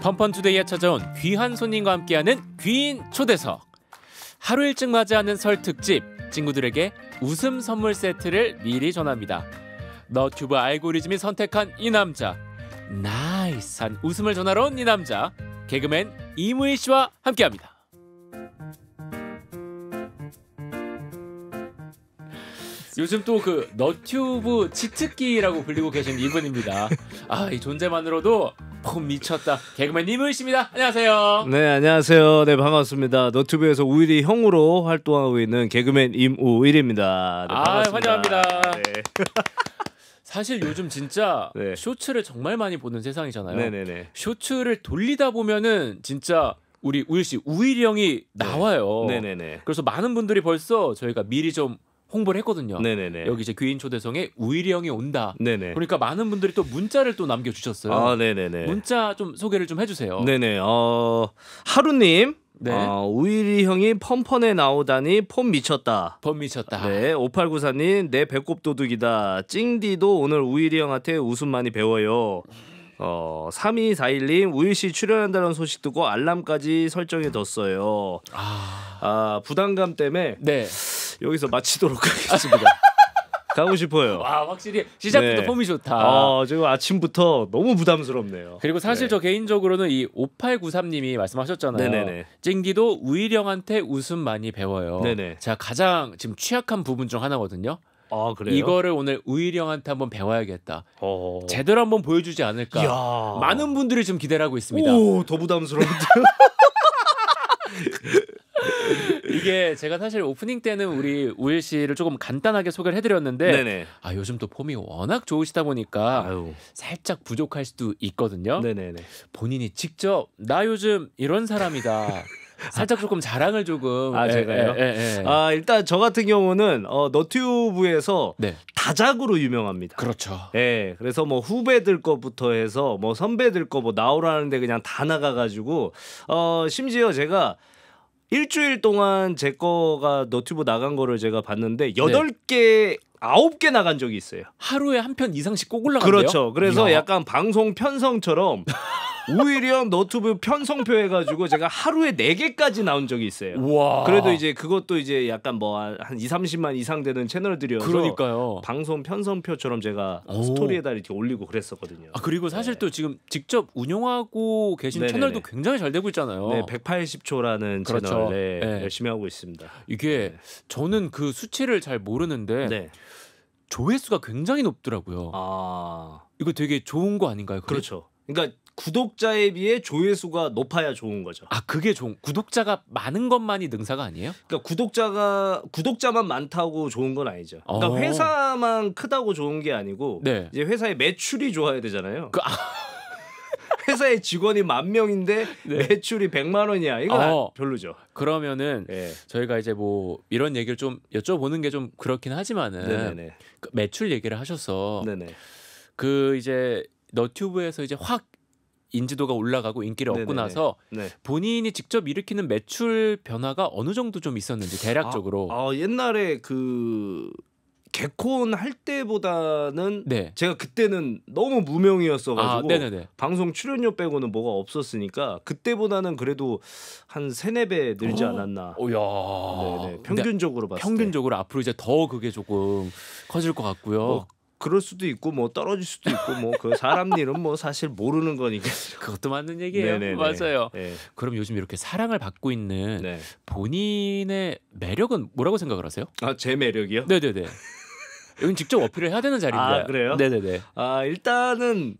펌펀투데이에 찾아온 귀한 손님과 함께하는 귀인 초대석. 하루 일찍 맞이하는 설 특집 친구들에게 웃음 선물 세트를 미리 전합니다. 너튜브 알고리즘이 선택한 이 남자 나이스한 웃음을 전하러 온 이 남자 개그맨 이무희 씨와 함께합니다. 요즘 또 그 너튜브 치트키라고 불리고 계신 이분입니다. 아이 존재만으로도 폼 미쳤다. 개그맨 이무이입니다 안녕하세요. 네, 안녕하세요. 네, 반갑습니다. 너튜브에서 우일이 형으로 활동하고 있는 개그맨 임우일입니다. 네, 아, 환영합니다. 네. 사실 요즘 진짜 네. 쇼츠를 정말 많이 보는 세상이잖아요. 네네네. 네, 네. 쇼츠를 돌리다 보면은 진짜 우리 우일 씨, 우일이 형이 네. 나와요. 네네네. 그래서 많은 분들이 벌써 저희가 미리 좀 홍보를 했거든요. 네네네. 여기 이제 귀인 초대성에 우일이 형이 온다. 네네. 그러니까 많은 분들이 또 문자를 또 남겨주셨어요. 아, 네네네. 문자 좀 소개를 좀 해주세요. 네네. 어, 하루님. 네. 어, 우일이 형이 펌펀에 나오다니 폼 미쳤다. 폼 미쳤다. 네. 5894님, 내 배꼽 도둑이다. 찡디도 오늘 우일이 형한테 웃음 많이 배워요. 어 3241님 우유 씨 출연한다는 소식 듣고 알람까지 설정해뒀어요. 아, 아 부담감 때문에 네. 여기서 마치도록 하겠습니다. 가고 싶어요. 와 아, 확실히 시작부터 네. 폼이 좋다. 아 지금 아침부터 너무 부담스럽네요. 그리고 사실 네. 저 개인적으로는 이 5893님이 말씀하셨잖아요. 네네네. 찡기도 우일령한테 웃음 많이 배워요. 네네. 제가 가장 지금 취약한 부분 중 하나거든요. 아, 그래요? 이거를 오늘 우일이 형한테 한번 배워야겠다. 어... 제대로 한번 보여주지 않을까. 이야... 많은 분들이 지 기대를 하고 있습니다. 오, 더부담스러운데 이게 제가 사실 오프닝 때는 우리 우일 씨를 조금 간단하게 소개를 해드렸는데 네네. 아 요즘 또 폼이 워낙 좋으시다 보니까 아유. 살짝 부족할 수도 있거든요. 네네네. 본인이 직접 나 요즘 이런 사람이다. 살짝 조금 자랑을 조금 아 예, 제가요. 예, 예, 예. 아 일단 저 같은 경우는 어, 너튜브에서 네. 다작으로 유명합니다. 그렇죠. 예. 그래서 뭐 후배들 거부터 해서 뭐 선배들 거 뭐 나오라는데 그냥 다 나가가지고 어 심지어 제가 일주일 동안 제 거가 너튜브 나간 거를 제가 봤는데 네. 여덟 개 아홉 개 나간 적이 있어요. 하루에 한 편 이상씩 꼭 올라가요. 그렇죠. 그래서 이야. 약간 방송 편성처럼 오히려 너튜브 편성표 해가지고 제가 하루에 4개까지 나온 적이 있어요. 우와. 그래도 이제 그것도 이제 약간 뭐 한 2, 30만 이상 되는 채널들이어서 그러니까요. 방송 편성표처럼 제가 오. 스토리에다 이렇게 올리고 그랬었거든요. 아, 그리고 사실 네. 또 지금 직접 운영하고 계신 네네네. 채널도 굉장히 잘 되고 있잖아요. 네, 180초라는 그렇죠. 채널 네, 네. 열심히 하고 있습니다. 이게 네. 저는 그 수치를 잘 모르는데 네. 조회수가 굉장히 높더라고요. 아. 이거 되게 좋은 거 아닌가요? 그게? 그렇죠. 그러니까 구독자에 비해 조회수가 높아야 좋은 거죠. 아 그게 좋은 구독자가 많은 것만이 능사가 아니에요? 그러니까 구독자가 구독자만 많다고 좋은 건 아니죠. 그러니까 어. 회사만 크다고 좋은 게 아니고 네. 이제 회사의 매출이 좋아야 되잖아요. 그, 아. 회사의 직원이 만 명인데 네. 매출이 백만 원이야. 이건 어, 별로죠. 그러면은 네. 저희가 이제 뭐 이런 얘기를 좀 여쭤보는 게 좀 그렇긴 하지만은 그 매출 얘기를 하셔서 네네. 그 이제 너튜브에서 이제 확 인지도가 올라가고 인기를 얻고 네네네. 나서 네. 본인이 직접 일으키는 매출 변화가 어느 정도 좀 있었는지 대략적으로. 아, 아 옛날에 그 개콘 할 때보다는 네. 제가 그때는 너무 무명이었어 가지고 아, 방송 출연료 빼고는 뭐가 없었으니까 그때보다는 그래도 한 세네 배 늘지 어? 않았나. 오야. 어, 평균적으로 봤을 평균적으로 앞으로 이제 더 그게 조금 커질 것 같고요. 뭐 그럴 수도 있고 뭐 떨어질 수도 있고 뭐 그 사람 일은 뭐 사실 모르는 거니까 그것도 맞는 얘기예요. 네네네. 맞아요. 네. 그럼 요즘 이렇게 사랑을 받고 있는 네. 본인의 매력은 뭐라고 생각을 하세요? 아제 매력이요? 네네네. 이건 직접 어필을 해야 되는 자리입니다. 아, 그래요? 네네네. 아, 일단은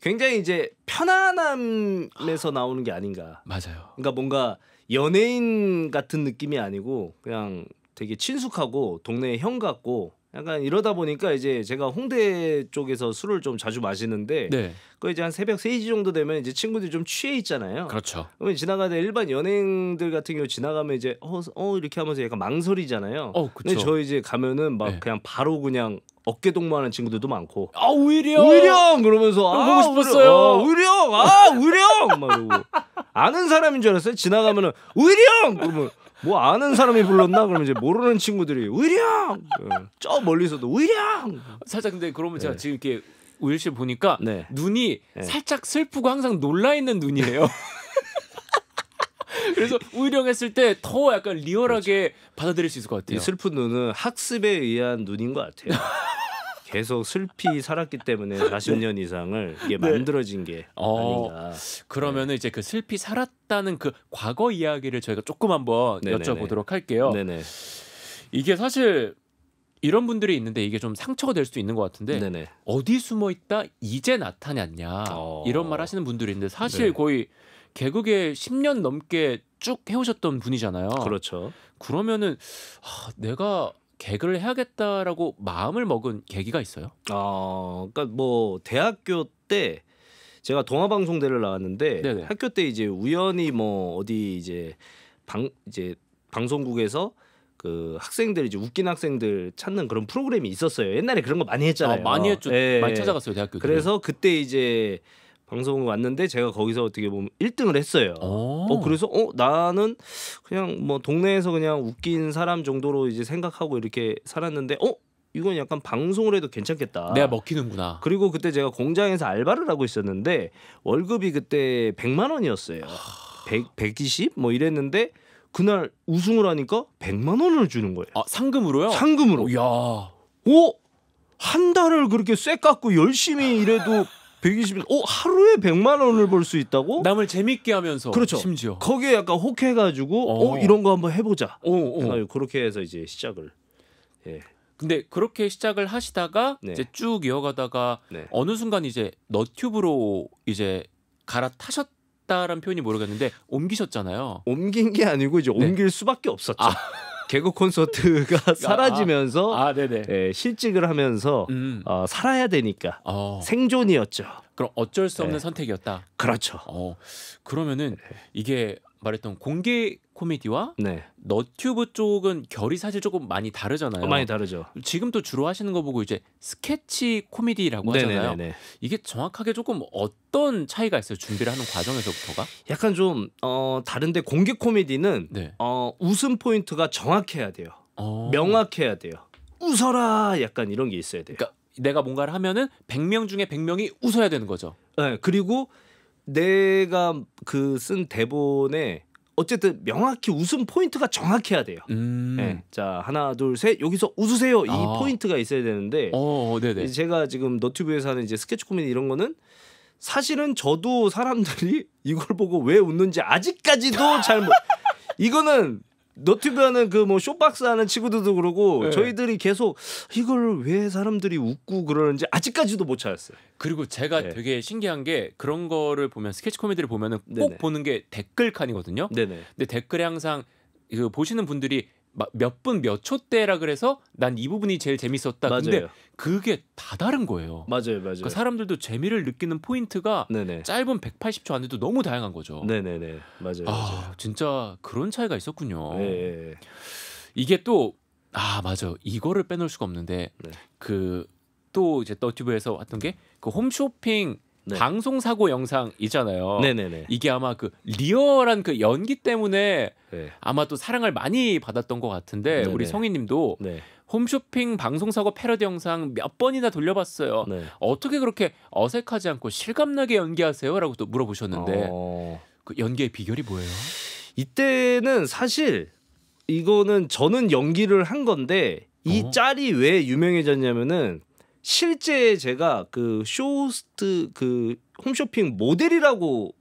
굉장히 이제 편안함에서 나오는 게 아닌가. 맞아요. 그러니까 뭔가 연예인 같은 느낌이 아니고 그냥 되게 친숙하고 동네 형 같고 약간 이러다 보니까 이제 제가 홍대 쪽에서 술을 좀 자주 마시는데 네. 그 이제 한 새벽 3시 정도 되면 이제 친구들이 좀 취해 있잖아요. 그렇죠. 그러면 지나가다 일반 연예인들 같은 경우 지나가면 이제 어, 어 이렇게 하면서 약간 망설이잖아요. 어, 그쵸. 근데 저 이제 가면은 막 네. 그냥 바로 그냥 어깨 동무하는 친구들도 많고 아 우일이형 우일이형 그러면서 아 보고 싶었어요 우일이형 어, 아 우일이형 막 이러고 아는 사람인 줄 알았어요 지나가면은 우일이형 그러면 뭐 아는 사람이 불렀나? 그러면 이제 모르는 친구들이 의령 저 멀리서도 의령 살짝 근데 그러면 제가 네. 지금 이렇게 우일 씨 보니까 네. 눈이 네. 살짝 슬프고 항상 놀라 있는 눈이에요. 그래서 우유령했을 때 더 약간 리얼하게 그렇죠. 받아들일 수 있을 것 같아요. 이 슬픈 눈은 학습에 의한 눈인 것 같아요. 계속 슬피 살았기 때문에 40년 이상을 이게 네. 만들어진 게 어, 아닌가. 그러면은 네. 이제 그 슬피 살았다는 그 과거 이야기를 저희가 조금 한번 네네네. 여쭤보도록 할게요. 네네. 이게 사실 이런 분들이 있는데 이게 좀 상처가 될 수도 있는 것 같은데 네네. 어디 숨어 있다 이제 나타났냐 어... 이런 말 하시는 분들이 있는데 사실 네. 거의 개국에 10년 넘게 쭉 해오셨던 분이잖아요. 그렇죠. 그러면은 아, 내가 개그를 해야겠다라고 마음을 먹은 계기가 있어요? 아, 그러니까 뭐 대학교 때 제가 동아방송대를 나왔는데 네네. 학교 때 이제 우연히 뭐 어디 이제 방 이제 방송국에서 그 학생들 이제 웃긴 학생들 찾는 그런 프로그램이 있었어요. 옛날에 그런 거 많이 했잖아요. 아, 많이 했죠. 예. 많이 찾아갔어요 대학교. 그래서 그때 이제 방송 을 왔는데 제가 거기서 어떻게 보면 1등을 했어요. 어. 어 그래서 어 나는 그냥 뭐 동네에서 그냥 웃긴 사람 정도로 이제 생각하고 이렇게 살았는데 어 이건 약간 방송을 해도 괜찮겠다. 내가 먹히는구나. 그리고 그때 제가 공장에서 알바를 하고 있었는데 월급이 그때 100만 원이었어요. 100, 120? 뭐 이랬는데 그날 우승을 하니까 100만 원을 주는 거예요. 아, 상금으로요? 상금으로. 야. 오! 어? 한 달을 그렇게 쇠 깎고 열심히 일해도 120. 오 어, 하루에 100만 원을 벌 수 있다고? 남을 재밌게 하면서 그렇죠. 심지어 거기에 약간 혹해가지고 어, 어 이런 거 한번 해보자. 오, 어, 오. 어. 그렇게 해서 이제 시작을. 예. 근데 그렇게 시작을 하시다가 네. 이제 쭉 이어가다가 네. 어느 순간 이제 너튜브로 이제 갈아타셨. 다라는 표현이 모르겠는데 옮기셨잖아요. 옮긴 게 아니고 이제 네. 옮길 수밖에 없었죠. 아. 개그 콘서트가 아. 사라지면서 아, 아, 예, 실직을 하면서 음. 어, 살아야 되니까 어. 생존이었죠. 그럼 어쩔 수 없는 네. 선택이었다. 그렇죠. 어, 그러면은 네. 이게 말했던 공개 코미디와 네. 너튜브 쪽은 결이 사실 조금 많이 다르잖아요. 많이 다르죠. 지금 또 주로 하시는 거 보고 이제 스케치 코미디라고 하잖아요. 네네네. 이게 정확하게 조금 어떤 차이가 있어요? 준비를 하는 과정에서부터가? 약간 좀 어, 다른데 공개 코미디는 네. 어, 웃음 포인트가 정확해야 돼요. 어... 명확해야 돼요. 웃어라 약간 이런 게 있어야 돼요. 그러니까 내가 뭔가를 하면은 100명 중에 100명이 웃어야 되는 거죠. 네, 그리고 내가 그 쓴 대본에 어쨌든 명확히 웃음 포인트가 정확해야 돼요. 음. 네. 자 하나 둘 셋 여기서 웃으세요 이 아. 포인트가 있어야 되는데 어, 어 네네. 제가 지금 너튜브에서 하는 이제 스케치 코미디 이런 거는 사실은 저도 사람들이 이걸 보고 왜 웃는지 아직까지도 잘 못. 이거는 노튜브 하는 그 뭐 쇼박스 하는 친구들도 그러고 네. 저희들이 계속 이걸 왜 사람들이 웃고 그러는지 아직까지도 못 찾았어요. 그리고 제가 네. 되게 신기한 게 그런 거를 보면 스케치 코미디를 보면은 꼭 네네. 보는 게 댓글 칸이거든요. 네네. 근데 댓글에 항상 그 보시는 분들이 몇분몇초 때라 그래서 난 이 부분이 제일 재밌었다. 맞아요. 근데 그게 다 다른 거예요. 맞아요, 맞아요. 그러니까 사람들도 재미를 느끼는 포인트가 네네. 짧은 180초 안에도 너무 다양한 거죠. 네네네, 맞아요. 아 맞아요. 진짜 그런 차이가 있었군요. 네. 이게 또 아 맞아 이거를 빼놓을 수가 없는데 네. 그또 이제 너튜브에서 왔던 게 그 홈쇼핑 네. 방송 사고 영상이잖아요. 네네네. 이게 아마 그 리얼한 그 연기 때문에 네. 아마 또 사랑을 많이 받았던 것 같은데 네네. 우리 성희님도 네. 홈쇼핑 방송 사고 패러디 영상 몇 번이나 돌려봤어요. 네. 어떻게 그렇게 어색하지 않고 실감나게 연기하세요?라고 또 물어보셨는데 어... 그 연기의 비결이 뭐예요? 이때는 사실 이거는 저는 연기를 한 건데 이 어? 짤이 왜 유명해졌냐면은 실제 제가 그 쇼호스트 그 홈쇼핑 모델이라고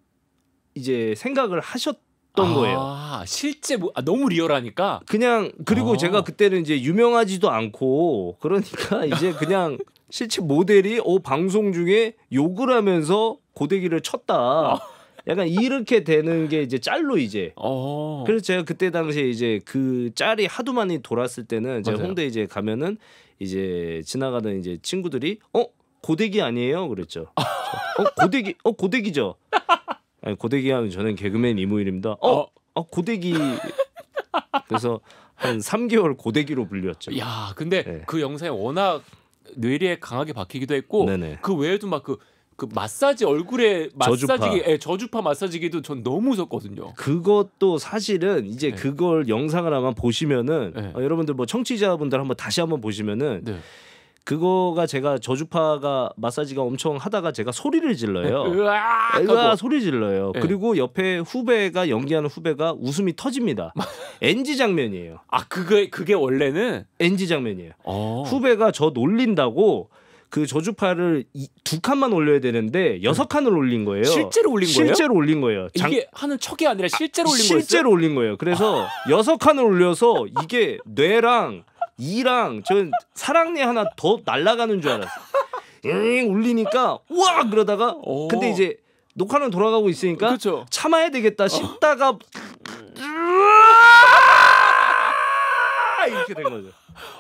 이제 생각을 하셨 던 아, 거예요. 실제 뭐, 아, 너무 리얼하니까 그냥 그리고 아. 제가 그때는 이제 유명하지도 않고 그러니까 이제 그냥 실제 모델이 어 방송 중에 욕을 하면서 고데기를 쳤다. 아. 약간 이렇게 되는 게 이제 짤로 이제. 어. 그래서 제가 그때 당시에 이제 그 짤이 하도 많이 돌았을 때는 제가 홍대 이제 가면은 이제 지나가던 이제 친구들이 어 고데기 아니에요? 그랬죠. 어 고데기 어 고데기죠. 아니 고데기 하면 저는 개그맨 이무일입니다. 어, 어. 아, 고데기 그래서 한 3개월 고데기로 불렸죠. 야, 근데 네. 그 영상이 워낙 뇌리에 강하게 박히기도 했고 네네. 그 외에도 막그 그 마사지 얼굴에 마사지기 예, 저주파 마사지기도 전 너무 무섭거든요. 그것도 사실은 이제 네. 그걸 영상을 아마 보시면은 네. 어, 여러분들 뭐 청취자분들 한번 다시 한번 보시면은 네. 그거가 제가 저주파가 마사지가 엄청 하다가 제가 소리를 질러요. 으 네. 으아 아, 소리 질러요. 네. 그리고 옆에 후배가 연기하는 후배가 웃음이 터집니다. NG 장면이에요. 아 그게 그게 원래는 NG 장면이에요. 오. 어. 후배가 저 놀린다고 그 저주파를 이, 두 칸만 올려야 되는데 여섯 음. 칸을 올린 거예요. 실제로 올린 거예요? 실제로 올린 거예요. 장... 이게 하는 척이 아니라 아, 실제로 아, 올린 거예요. 실제로 올린 거예요. 그래서 아. 여섯 칸을 올려서 이게 뇌랑 이랑 전 사랑니 하나 더 날아가는 줄 알았어. 응 울리니까 우와 그러다가 오. 근데 이제 녹화는 돌아가고 있으니까 그쵸. 참아야 되겠다 어. 싶다가 음. 이렇게 된 거죠.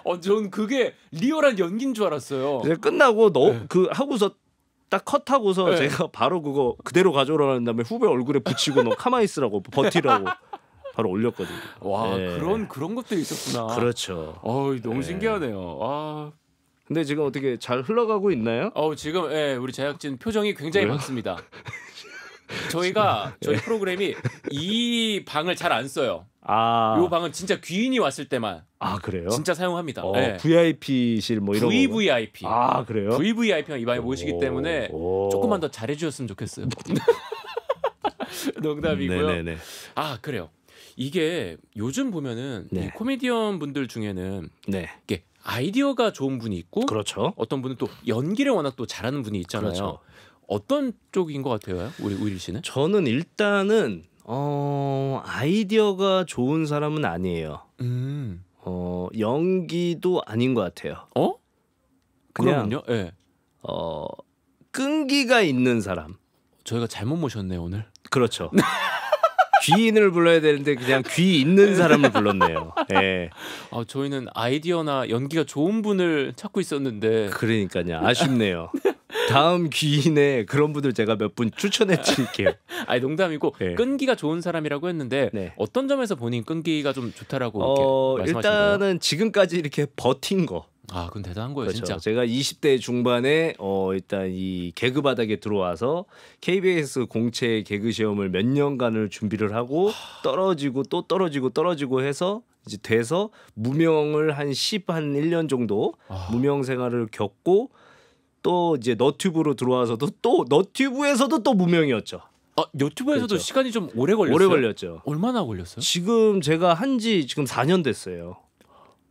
어, 전 그게 리얼한 연기인 줄 알았어요. 끝나고 너그 네. 그 하고서 딱 컷하고서 네. 제가 바로 그거 그대로 가져오라는 다음에 후배 얼굴에 붙이고 너 가만히 있으라고 버티라고 바로 올렸거든요. 와 네. 그런 그런 것들이 있었구나. 그렇죠. 어 너무 네. 신기하네요. 아. 근데 지금 어떻게 잘 흘러가고 있나요? 어 지금 예 우리 제작진 표정이 굉장히 그 밝습니다. 저희가 저희 네. 프로그램이 이 방을 잘 안 써요. 아. 요 방은 진짜 귀인이 왔을 때만. 아 그래요? 진짜 사용합니다. 어, 네. 예. VIP실 뭐 이런 VVIP. 아 그래요? VVIP만 이 방에 모시기 때문에 오. 조금만 더 잘해주셨으면 좋겠어요. 농담이고요. 네네네. 네, 네. 아 그래요. 이게 요즘 보면은 네. 코미디언 분들 중에는 네. 이게 아이디어가 좋은 분이 있고 그렇죠. 어떤 분은 또 연기를 워낙 또 잘하는 분이 있잖아요. 그렇죠. 어떤 쪽인 것 같아요, 우리 우일 씨는? 저는 일단은 어, 아이디어가 좋은 사람은 아니에요. 음. 어, 연기도 아닌 것 같아요. 어? 그럼요 예. 어, 끈기가 있는 사람. 저희가 잘못 모셨네요, 오늘. 그렇죠. 귀인을 불러야 되는데 그냥 귀 있는 사람을 불렀네요. 예. 아, 저희는 아이디어나 연기가 좋은 분을 찾고 있었는데 그러니까요. 아쉽네요. 다음 귀인에 그런 분들 제가 몇 분 추천해 드릴게요. 아니 농담이고 네. 끈기가 좋은 사람이라고 했는데 네. 어떤 점에서 본인 끈기가 좀 좋다라고 어, 일단은 거예요? 지금까지 이렇게 버틴 거. 아, 그건 대단한 거예요, 그렇죠. 진짜. 제가 20대 중반에 어 일단 이 개그 바닥에 들어와서 KBS 공채 개그 시험을 몇 년간을 준비를 하고 떨어지고 또 떨어지고 떨어지고 해서 이제 돼서 무명을 한 10 한 1년 정도 아. 무명 생활을 겪고 또 이제 너튜브로 들어와서도 또 너튜브에서도 또 무명이었죠. 아, 유튜브에서도 그렇죠. 시간이 좀 오래 걸렸어요. 오래 걸렸죠. 얼마나 걸렸어요? 지금 제가 한지 지금 4년 됐어요.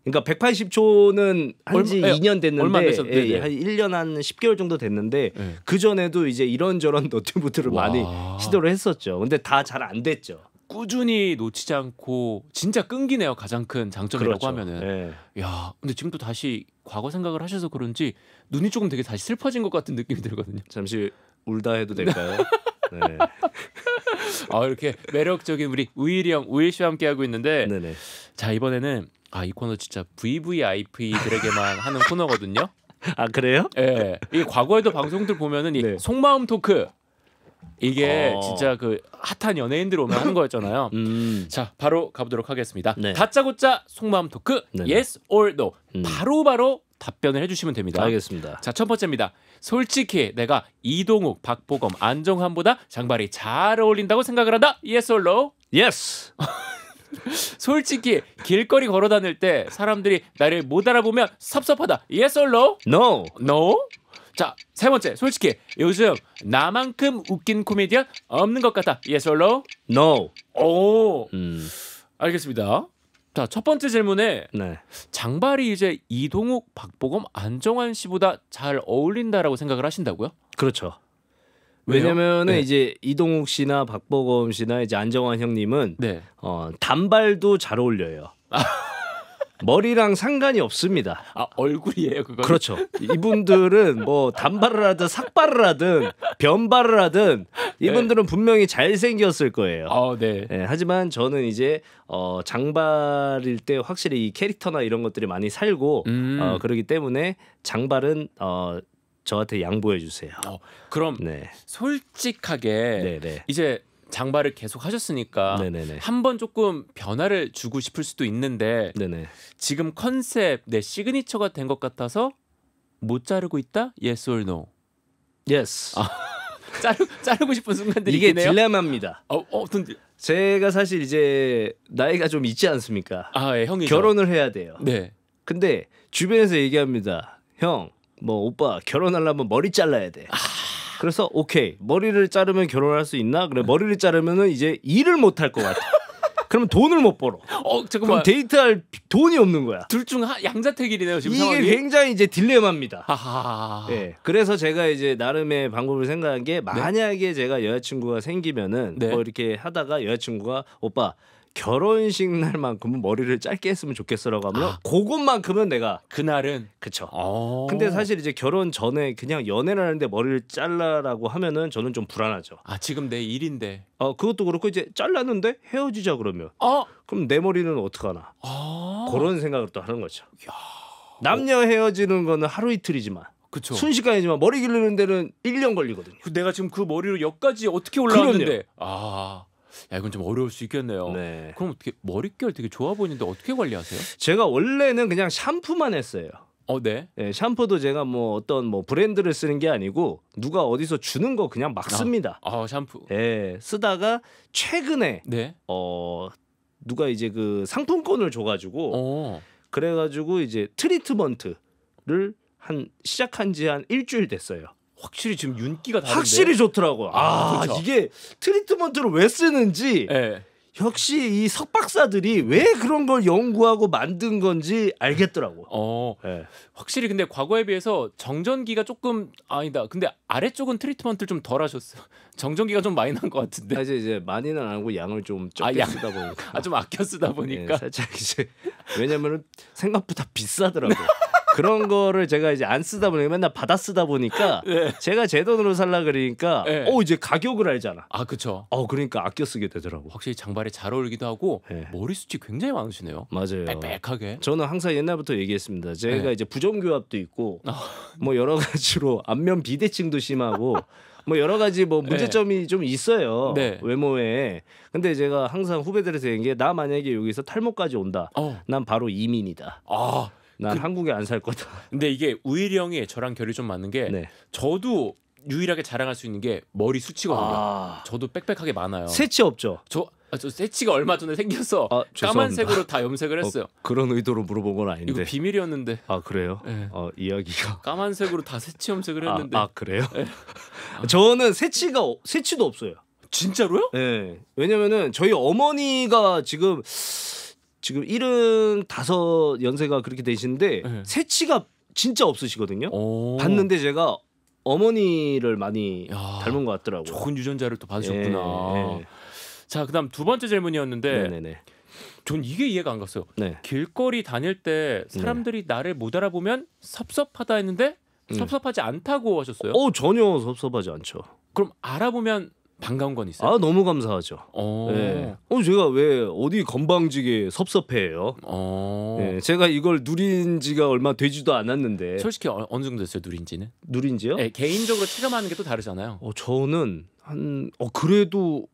그러니까 180초는 한지 2년 예, 됐는데 예, 예, 한 1년 한 10개월 정도 됐는데 예. 그 전에도 이제 이런저런 노트북들을 와. 많이 시도를 했었죠. 근데 다 잘 안 됐죠. 꾸준히 놓치지 않고 진짜 끈기네요. 가장 큰 장점이라고 그렇죠. 하면은. 예. 야, 근데 지금도 다시 과거 생각을 하셔서 그런지 눈이 조금 되게 다시 슬퍼진 것 같은 느낌이 들거든요. 잠시 울다 해도 될까요? 네. 아 이렇게 매력적인 우리 우일이 형, 우일 씨와 함께 하고 있는데 네네. 자 이번에는 아이 코너 진짜 VVIP들에게만 하는 코너거든요. 아 그래요? 예. 네. 이 과거에도 방송들 보면은 이 네. 속마음 토크 이게 어. 진짜 그 핫한 연예인들 오면 하는 거였잖아요. 음. 자, 바로 가보도록 하겠습니다. 네. 다짜고짜 속마음 토크 네네. 네. yes or no 음. 바로바로 바로 답변을 해주시면 됩니다. 알겠습니다. 자, 첫 번째입니다. 솔직히 내가 이동욱, 박보검, 안정환보다 장발이 잘 어울린다고 생각을 한다. yes or no? yes. 솔직히 길거리 걸어 다닐 때 사람들이 나를 못 알아보면 섭섭하다. yes or no? no. no? 자, 세 번째. 솔직히 요즘 나만큼 웃긴 코미디언 없는 것 같다. Yes or no? No. 오. 음. 알겠습니다. 자, 첫 번째 질문에 네. 장발이 이제 이동욱, 박보검, 안정환 씨보다 잘 어울린다라고 생각을 하신다고요? 그렇죠. 왜냐면은 네. 이제 이동욱 씨나 박보검 씨나 이제 안정환 형님은 네. 어, 단발도 잘 어울려요. 머리랑 상관이 없습니다. 아 얼굴이에요 그거. 그렇죠. 이분들은 뭐 단발을 하든 삭발을 하든 변발을 하든 이분들은 네. 분명히 잘 생겼을 거예요. 아 네. 네. 하지만 저는 이제 어, 장발일 때 확실히 이 캐릭터나 이런 것들이 많이 살고 어, 음. 어, 그러기 때문에 장발은 어, 저한테 양보해 주세요. 어, 그럼 네. 솔직하게 네네. 네. 이제 장발을 계속 하셨으니까 한번 조금 변화를 주고 싶을 수도 있는데 네네. 지금 컨셉 내 시그니처가 된 것 같아서 못 자르고 있다? Yes or no? Yes. 아, 자르, 자르고 싶은 순간들이 이게 있네요. 딜레마입니다. 어, 어 어떤 제가 사실 이제 나이가 좀 있지 않습니까? 아, 예, 형이 결혼을 해야 돼요. 네. 근데 주변에서 얘기합니다. 형, 뭐 오빠 결혼하려면 머리 잘라야 돼. 아. 그래서 오케이 머리를 자르면 결혼할 수 있나? 그래 머리를 자르면은 이제 일을 못할 것 같아. 그러면 돈을 못 벌어. 어, 잠깐만. 그럼 데이트할 돈이 없는 거야. 둘 중 양자택일이네요 지금 이게 상황이? 굉장히 이제 딜레마입니다. 하하. 예. 그래서 제가 이제 나름의 방법을 생각한 게 네. 만약에 네? 제가 여자친구가 생기면은 네. 뭐 이렇게 하다가 여자친구가 오빠 결혼식 날만큼은 머리를 짧게 했으면 좋겠어라고 하면 아. 그것만큼은 내가 그날은 그쵸. 오. 아. 근데 사실 이제 결혼 전에 그냥 연애를 하는데 머리를 잘라라고 하면은 저는 좀 불안하죠. 아 지금 내 일인데. 어 그것도 그렇고 이제 잘랐는데 헤어지자 그러면. 어. 그럼 내 머리는 어떡하나. 아. 그런 생각을 또 하는 거죠. 야. 남녀 헤어지는 거는 하루 이틀이지만 그쵸. 순식간이지만 머리 기르는 데는 1년 걸리거든요. 내가 지금 그 머리로 여기까지 어떻게 올라왔는데. 그럼요. 아. 야 이건 좀 어려울 수 있겠네요. 네. 그럼 어떻게 머릿결 되게 좋아 보이는데 어떻게 관리하세요? 제가 원래는 그냥 샴푸만 했어요. 어, 네. 네. 샴푸도 제가 뭐 어떤 뭐 브랜드를 쓰는 게 아니고 누가 어디서 주는 거 그냥 막 아, 씁니다. 아, 아 샴푸. 예. 네, 쓰다가 최근에 네. 어 누가 이제 그 상품권을 줘 가지고 어. 그래 가지고 이제 트리트먼트를 한 시작한 지 한 일주일 됐어요. 확실히 지금 윤기가 다른데 확실히 좋더라고요. 아, 아 이게 트리트먼트를 왜 쓰는지 네. 역시 이 석박사들이 왜 그런 걸 연구하고 만든 건지 알겠더라고. 어, 네. 확실히 근데 과거에 비해서 정전기가 조금 아니다. 근데 아래쪽은 트리트먼트를 좀 덜 하셨어. 정전기가 좀 많이 난 것 같은데. 아, 이제 이제 많이는 안 하고 양을 좀 적게 아, 쓰다 보니까. 아 좀 아껴 쓰다 예, 보니까. 네, 살짝 이제 왜냐면은 생각보다 비싸더라고. 그런 거를 제가 이제 안 쓰다 보니까 맨날 받아 쓰다 보니까 네. 제가 제 돈으로 살라 그러니까 네. 어 이제 가격을 알잖아. 아 그렇죠. 어 그러니까 아껴 쓰게 되더라고. 확실히 장발에 잘 어울리기도 하고 네. 머리숱이 굉장히 많으시네요. 맞아요. 빽빽하게. 저는 항상 옛날부터 얘기했습니다. 제가 이제 부정교합도 있고 아. 뭐 여러 가지로 안면 비대칭도 심하고 뭐 여러 가지 뭐 문제점이 네. 좀 있어요 네. 외모에 근데 제가 항상 후배들한테 얘기한 게 나 만약에 여기서 탈모까지 온다 어. 난 바로 이민이다 아. 난 그, 한국에 안 살 거다. 근데 이게 우일이 형이 저랑 결이 좀 맞는 게 네. 저도 유일하게 자랑할 수 있는 게 머리 수치거든요. 아... 저도 빽빽하게 많아요. 세치 없죠. 저 아, 저치가 얼마 전에 생겼어. 아, 까만색으로 다 염색을 어, 했어요. 어, 그런 의도로 물어본 건 아닌데. 이거 비밀이었는데. 아 그래요? 네. 어, 이야기가. 까만색으로 다세치 염색을 아, 했는데. 아, 예. 아 그래요? 네. 저는 세치가세치도 없어요. 진짜로요? 네. 왜냐면은 저희 어머니가 지금 지금 75 연세가 그렇게 되시는데 네. 새치가 진짜 없으시거든요. 오. 봤는데 제가 어머니를 많이 야, 닮은 것 같더라고요. 좋은 유전자를 또 받으셨구나. 네, 자, 그다음 두 번째 질문이었는데 네전 이게 이해가 안 갔어요. 네. 길거리 다닐 때 사람들이 네. 나를 못 알아보면 섭섭하다 했는데 음. 섭섭하지 네. 않다고 하셨어요? 어 전혀 섭섭하지 않죠. 그럼 알아보면 반가운 건 있어요? 아 너무 감사하죠. 어. 네. 어 제가 왜 어디 건방지게 섭섭해요? 어. 네, 제가 이걸 누린 지가 얼마 되지도 않았는데 솔직히 어, 느 정도 됐어요 누린지는? 누린지요? 네, 개인적으로 체감하는 게 또 다르잖아요. 어 저는 한 어 그래도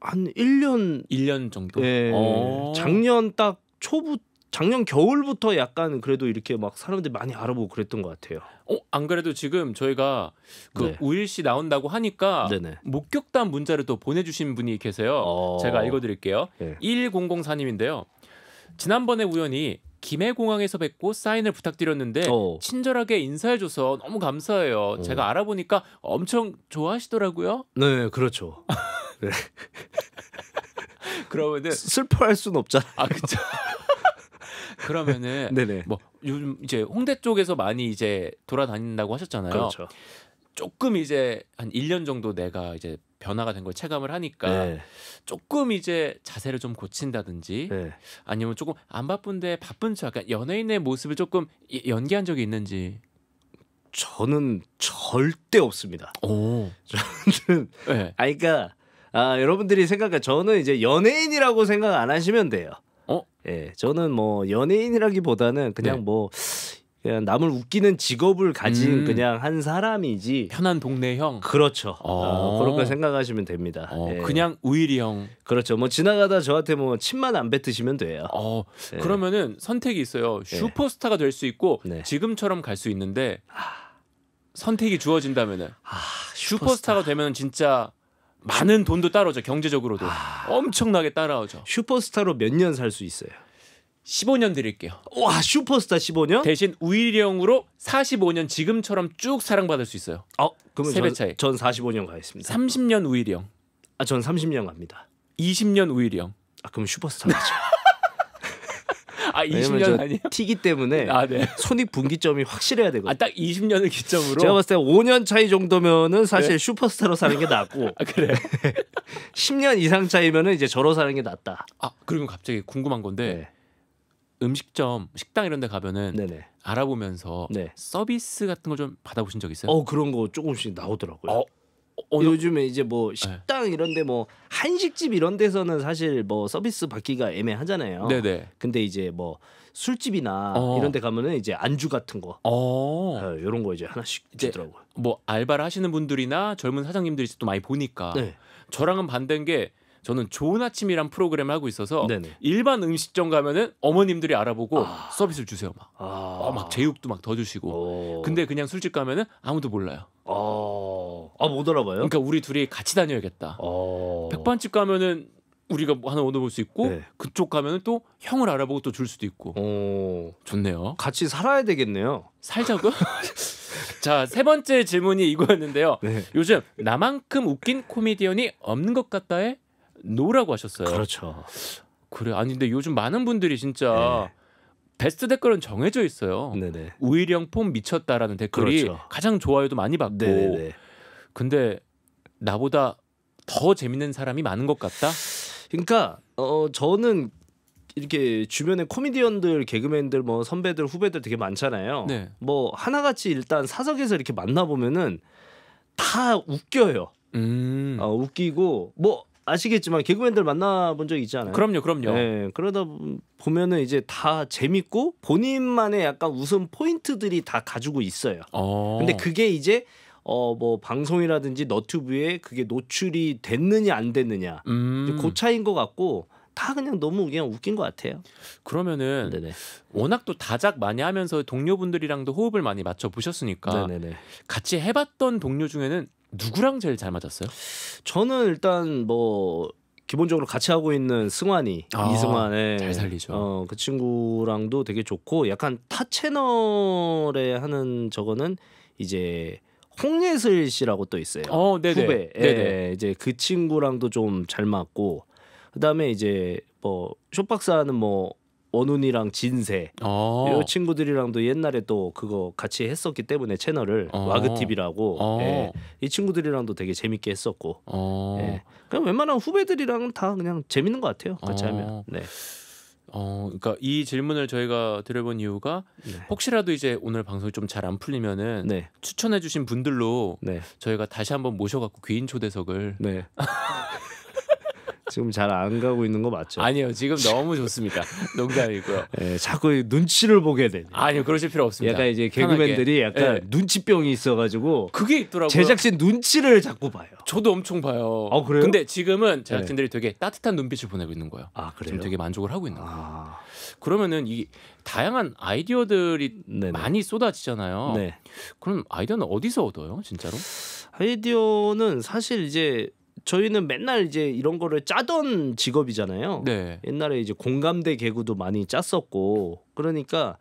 한 1년 1년 정도. 네. 어. 작년 딱 초부터 작년 겨울부터 약간 그래도 이렇게 막 사람들이 많이 알아보고 그랬던 것 같아요. 어, 안 그래도 지금 저희가 그 네. 우일 씨 나온다고 하니까 네네. 목격담 문자를 또 보내주신 분이 계세요. 어... 제가 읽어드릴게요. 네. 1004님인데요. 지난번에 우연히 김해공항에서 뵙고 사인을 부탁드렸는데 어. 친절하게 인사해줘서 너무 감사해요. 어. 제가 알아보니까 엄청 좋아하시더라고요. 네, 그렇죠. 네. 그러면 슬퍼할 순 없잖아요. 아, 그렇죠. 그러면은 뭐 요즘 이제 홍대 쪽에서 많이 이제 돌아다닌다고 하셨잖아요. 그렇죠. 조금 이제 한 1년 정도 내가 이제 변화가 된 걸 체감을 하니까 네. 조금 이제 자세를 좀 고친다든지 네. 아니면 조금 안 바쁜데 바쁜 척 약간 그러니까 연예인의 모습을 조금 예, 연기한 적이 있는지 저는 절대 없습니다. 오. 저는 네. 아니까 그러니까 아 여러분들이 생각한 저는 이제 연예인이라고 생각 안 하시면 돼요. 어? 예, 저는 뭐 연예인이라기보다는 그냥 네. 뭐 그냥 남을 웃기는 직업을 가진 음. 그냥 한 사람이지 편한 동네 형 그렇죠 어. 아, 그렇게 생각하시면 됩니다 어, 예. 그냥 우일이 형 그렇죠 뭐 지나가다 저한테 뭐 침만 안 뱉으시면 돼요 어, 예. 그러면은 선택이 있어요 예. 슈퍼스타가 될 수 있고 네. 지금처럼 갈 수 있는데 아. 선택이 주어진다면은 아, 슈퍼스타. 슈퍼스타가 되면 진짜 많은 돈도 따라오죠. 경제적으로도 아... 엄청나게 따라오죠. 슈퍼스타로 몇 년 살 수 있어요? 15년 드릴게요. 와 슈퍼스타 15년? 대신 우일형으로 45년 지금처럼 쭉 사랑받을 수 있어요. 어, 그러면 세배 차이. 전 45년 가겠습니다. 30년 우일형. 아전 30년 갑니다. 20년 우일형. 아 그럼 슈퍼스타죠. 아 20년 아니에요? 튀기 때문에 아, 네. 손익 분기점이 확실해야 되고요 아, 딱 20년을 기점으로 제가 봤을 때 5년 차이 정도면은 사실 네. 슈퍼스타로 사는 게 낫고 아, 그래. 10년 이상 차이면은 이제 저로 사는 게 낫다. 아, 그러면 갑자기 궁금한 건데 네. 음식점, 식당 이런 데 가면은 네네. 알아보면서 네. 서비스 같은 거 좀 받아보신 적 있어요? 어, 그런 거 조금씩 나오더라고요. 어. 어 요즘에 이제 뭐 네. 식당 이런데 뭐 한식집 이런 데서는 사실 뭐 서비스 받기가 애매하잖아요. 네네. 근데 이제 뭐 술집이나 어. 이런 데 가면은 이제 안주 같은 거 어. 네, 어, 이런 거 이제 하나씩 이 주더라고요. 뭐 알바를 하시는 분들이나 젊은 사장님들이 또 많이 보니까 네. 저랑은 반대인 게 저는 좋은 아침이란 프로그램을 하고 있어서 네네. 일반 음식점 가면은 어머님들이 알아보고 아. 서비스를 주세요 막. 아. 어, 막 제육도 막 더 주시고. 오. 어. 근데 그냥 술집 가면은 아무도 몰라요. 아못 아, 아 알아봐요? 그러니까 우리 둘이 같이 다녀야겠다. 오. 아. 백반집 가면은 우리가 뭐 하나 얻어볼 수 있고 네. 그쪽 가면은 또 형을 알아보고 또 줄 수도 있고 오, 어. 좋네요. 같이 살아야 되겠네요. 살자고자세 번째 질문이 이거였는데요. 네. 요즘 나만큼 웃긴 코미디언이 없는 것 같다에 노라고 하셨어요. 그렇죠. 그래 아니 근데 요즘 많은 분들이 진짜 네. 베스트 댓글은 정해져 있어요. 네네. 우일영 폼 미쳤다라는 댓글이 그렇죠. 가장 좋아요도 많이 받고. 네네 근데 나보다 더 재밌는 사람이 많은 것 같다. 그러니까 어 저는 이렇게 주변에 코미디언들, 개그맨들, 뭐 선배들, 후배들 되게 많잖아요. 네. 뭐 하나같이 일단 사석에서 이렇게 만나 보면은 다 웃겨요. 음. 어, 웃기고 뭐 아시겠지만 개그맨들 만나본 적 있잖아요. 그럼요, 그럼요. 네, 그러다 보면은 이제 다 재밌고 본인만의 약간 웃음 포인트들이 다 가지고 있어요. 어. 근데 그게 이제 어뭐 방송이라든지 너튜브에 그게 노출이 됐느냐 안 됐느냐 음. 그 차인 것 같고 다 그냥 너무 그냥 웃긴 것 같아요. 그러면은 네네. 워낙 또 다작 많이 하면서 동료분들이랑도 호흡을 많이 맞춰 보셨으니까 같이 해봤던 동료 중에는 누구랑 제일 잘 맞았어요? 저는 일단 뭐 기본적으로 같이 하고 있는 승환이 아, 이승환의 잘 살리죠. 어, 그 친구랑도 되게 좋고 약간 타 채널에 하는 저거는 이제 홍예슬 씨라고 또 있어요. 어, 네네. 후배. 예, 네네. 예, 이제 그 친구랑도 좀 잘 맞고 그다음에 이제 뭐 쇼박사는 뭐 원훈이랑 진세 어. 이 친구들이랑도 옛날에 또 그거 같이 했었기 때문에 채널을 어. 와그TV라고 어. 예. 이 친구들이랑도 되게 재밌게 했었고 어. 예. 그냥 웬만한 후배들이랑은 다 그냥 재밌는 것 같아요 같이 어. 하면 네. 어, 그러니까 이 질문을 저희가 드려본 이유가 네. 혹시라도 이제 오늘 방송이 좀 잘 안 풀리면은 네. 추천해주신 분들로 네. 저희가 다시 한번 모셔갖고 귀인 초대석을 네. 지금 잘 안 가고 있는 거 맞죠? 아니요, 지금 너무 좋습니다. 농담이고요. 예, 자꾸 눈치를 보게 되네. 아니요, 그러실 필요 없습니다. 약간 이제 개그맨들이 편하게. 약간 예. 눈치병이 있어가지고 그게 있더라고요. 제작진 눈치를 자꾸 봐요. 저도 엄청 봐요. 아 그래요? 근데 지금은 네. 제작진들이 되게 따뜻한 눈빛을 보내고 있는 거예요. 아 그래요? 지금 되게 만족을 하고 있는 아. 거예요. 아... 그러면은 이 다양한 아이디어들이 네네. 많이 쏟아지잖아요. 네. 그럼 아이디어는 어디서 얻어요, 진짜로? 아이디어는 사실 이제 저희는 맨날 이제 이런 거를 짜던 직업이잖아요. 네. 옛날에 이제 공감대 개구도 많이 짰었고 그러니까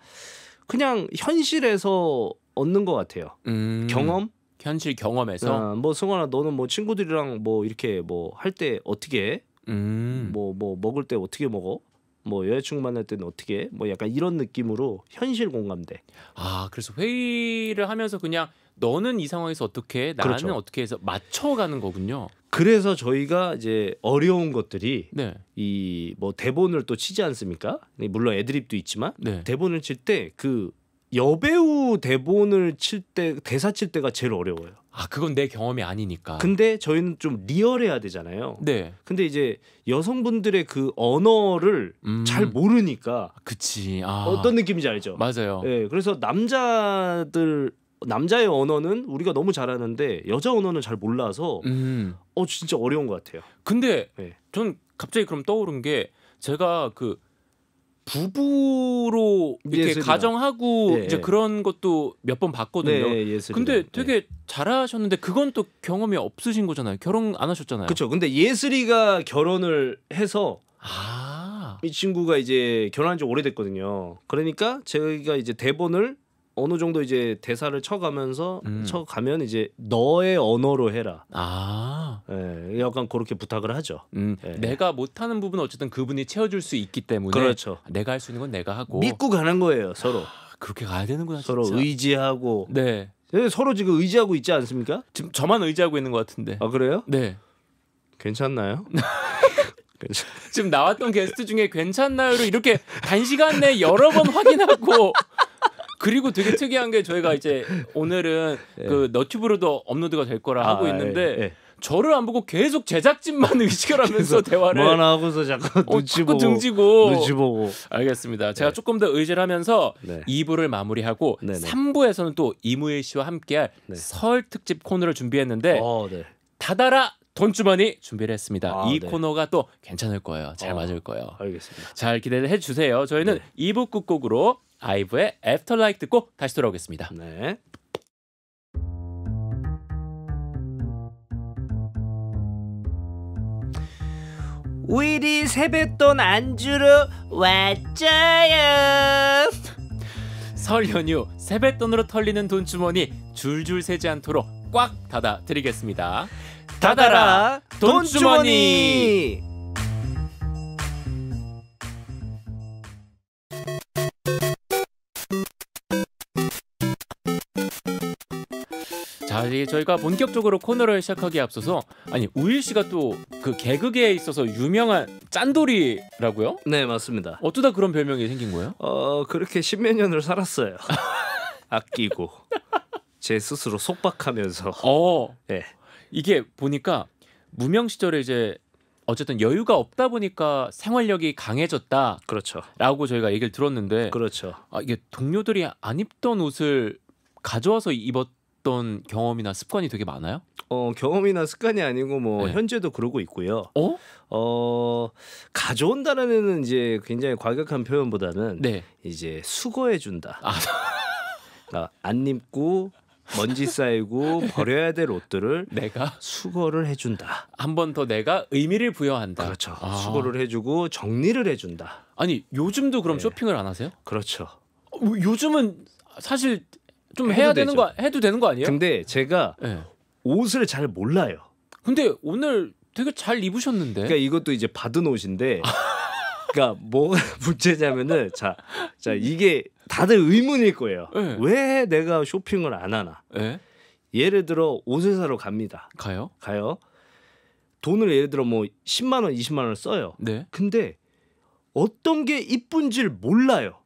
그냥 현실에서 얻는 것 같아요. 음. 경험. 현실 경험에서 아, 뭐 승원아 너는 뭐 친구들이랑 뭐 이렇게 뭐 할 때 어떻게 뭐뭐 음. 뭐, 뭐 먹을 때 어떻게 먹어 뭐 여자친구 만날 때는 어떻게 뭐 약간 이런 느낌으로 현실 공감대 아 그래서 회의를 하면서 그냥 너는 이 상황에서 어떻게 해? 나는 그렇죠. 어떻게 해서 맞춰가는 거군요. 그래서 저희가 이제 어려운 것들이 네. 이 뭐 대본을 또 치지 않습니까? 네, 물론 애드립도 있지만 네. 대본을 칠 때 그 여배우 대본을 칠 때 대사 칠 때가 제일 어려워요. 아 그건 내 경험이 아니니까. 근데 저희는 좀 리얼해야 되잖아요. 네. 근데 이제 여성분들의 그 언어를 음. 잘 모르니까. 그치. 아. 어떤 느낌인지 알죠. 맞아요. 네, 그래서 남자들 남자의 언어는 우리가 너무 잘하는데 여자 언어는 잘 몰라서 음. 어 진짜 어려운 것 같아요. 근데 네. 전 갑자기 그럼 떠오른 게 제가 그 부부로 이렇게 예술이야. 가정하고 네. 이제 예. 그런 것도 몇 번 봤거든요. 네, 예, 근데 네. 되게 잘하셨는데 그건 또 경험이 없으신 거잖아요. 결혼 안 하셨잖아요. 그렇죠. 근데 예슬이가 결혼을 해서 아. 이 친구가 이제 결혼한 지 오래됐거든요. 그러니까 제가 이제 대본을 어느 정도 이제 대사를 쳐가면서 음. 쳐가면 이제 너의 언어로 해라. 아, 예, 약간 그렇게 부탁을 하죠. 음, 예. 내가 못하는 부분은 어쨌든 그분이 채워줄 수 있기 때문에 그렇죠. 내가 할 수 있는 건 내가 하고 믿고 가는 거예요 서로. 아, 그렇게 가야 되는구나. 서로 진짜. 의지하고. 네. 예, 서로 지금 의지하고 있지 않습니까? 지금 저만 의지하고 있는 것 같은데. 아 그래요? 네. 괜찮나요? 지금 나왔던 게스트 중에 괜찮나요를 이렇게 단시간 내 여러 번 확인하고 그리고 되게 특이한 게 저희가 이제 오늘은 예. 그 너튜브로도 업로드가 될 거라 아, 하고 있는데 예, 예. 저를 안 보고 계속 제작진만 의식을 하면서 대화를 뭐하고서 어, 자꾸 눈치 어, 보고 등지고 눈치 보고 알겠습니다. 제가 네. 조금 더 의지를 하면서 네. 2부를 마무리하고 네, 네. 3부에서는 또 이무일 씨와 함께할 네. 설 특집 코너를 준비했는데 어, 네. 다다라 돈주머니 준비를 했습니다. 아, 이 코너가 또 괜찮을 거예요. 잘 어, 맞을 거예요. 알겠습니다. 잘 기대를 해주세요. 저희는 2부 끝곡으로 아이브의 애프터라이크 듣고 다시 돌아오겠습니다. 네. 우일 세뱃돈 안 주러 왔어요. 설 연휴 세뱃돈으로 털리는 돈 주머니 줄줄 새지 않도록 꽉 닫아 드리겠습니다. 닫아라 돈 주머니. 아니 저희가 본격적으로 코너를 시작하기에 앞서서 아니 우일 씨가 또 그 개그계에 있어서 유명한 짠돌이라고요? 네 맞습니다. 어쩌다 그런 별명이 생긴 거예요? 어 그렇게 십몇 년을 살았어요. 아끼고 제 스스로 속박하면서. 어. 네. 이게 보니까 무명 시절에 이제 어쨌든 여유가 없다 보니까 생활력이 강해졌다. 그렇죠. 라고 저희가 얘기를 들었는데 그렇죠. 아, 이게 동료들이 안 입던 옷을 가져와서 입었 어떤 경험이나 습관이 되게 많아요? 어, 경험이나 습관이 아니고 뭐 네. 현재도 그러고 있고요. 어? 어, 가져온다라는 이제 굉장히 과격한 표현보다는 네. 이제 수거해 준다. 아. 그러니까 안 입고 먼지 쌓이고 버려야 될 옷들을 내가 수거를 해준다. 한 번 더 내가 의미를 부여한다. 그렇죠. 아. 수거를 해주고 정리를 해준다. 아니 요즘도 그럼 네. 쇼핑을 안 하세요? 그렇죠. 어, 뭐 요즘은 사실 좀 해야 되는 되죠. 거 아, 해도 되는 거 아니에요? 근데 제가 네. 옷을 잘 몰라요. 근데 오늘 되게 잘 입으셨는데. 그러니까 이것도 이제 받은 옷인데. 그러니까 뭐가 문제냐면은 자, 자 이게 다들 의문일 거예요. 네. 왜 내가 쇼핑을 안 하나? 네. 예를 들어 옷을 사러 갑니다. 가요? 가요. 돈을 예를 들어 뭐 10만 원, 20만 원을 써요. 네. 근데 어떤 게 이쁜지를 몰라요.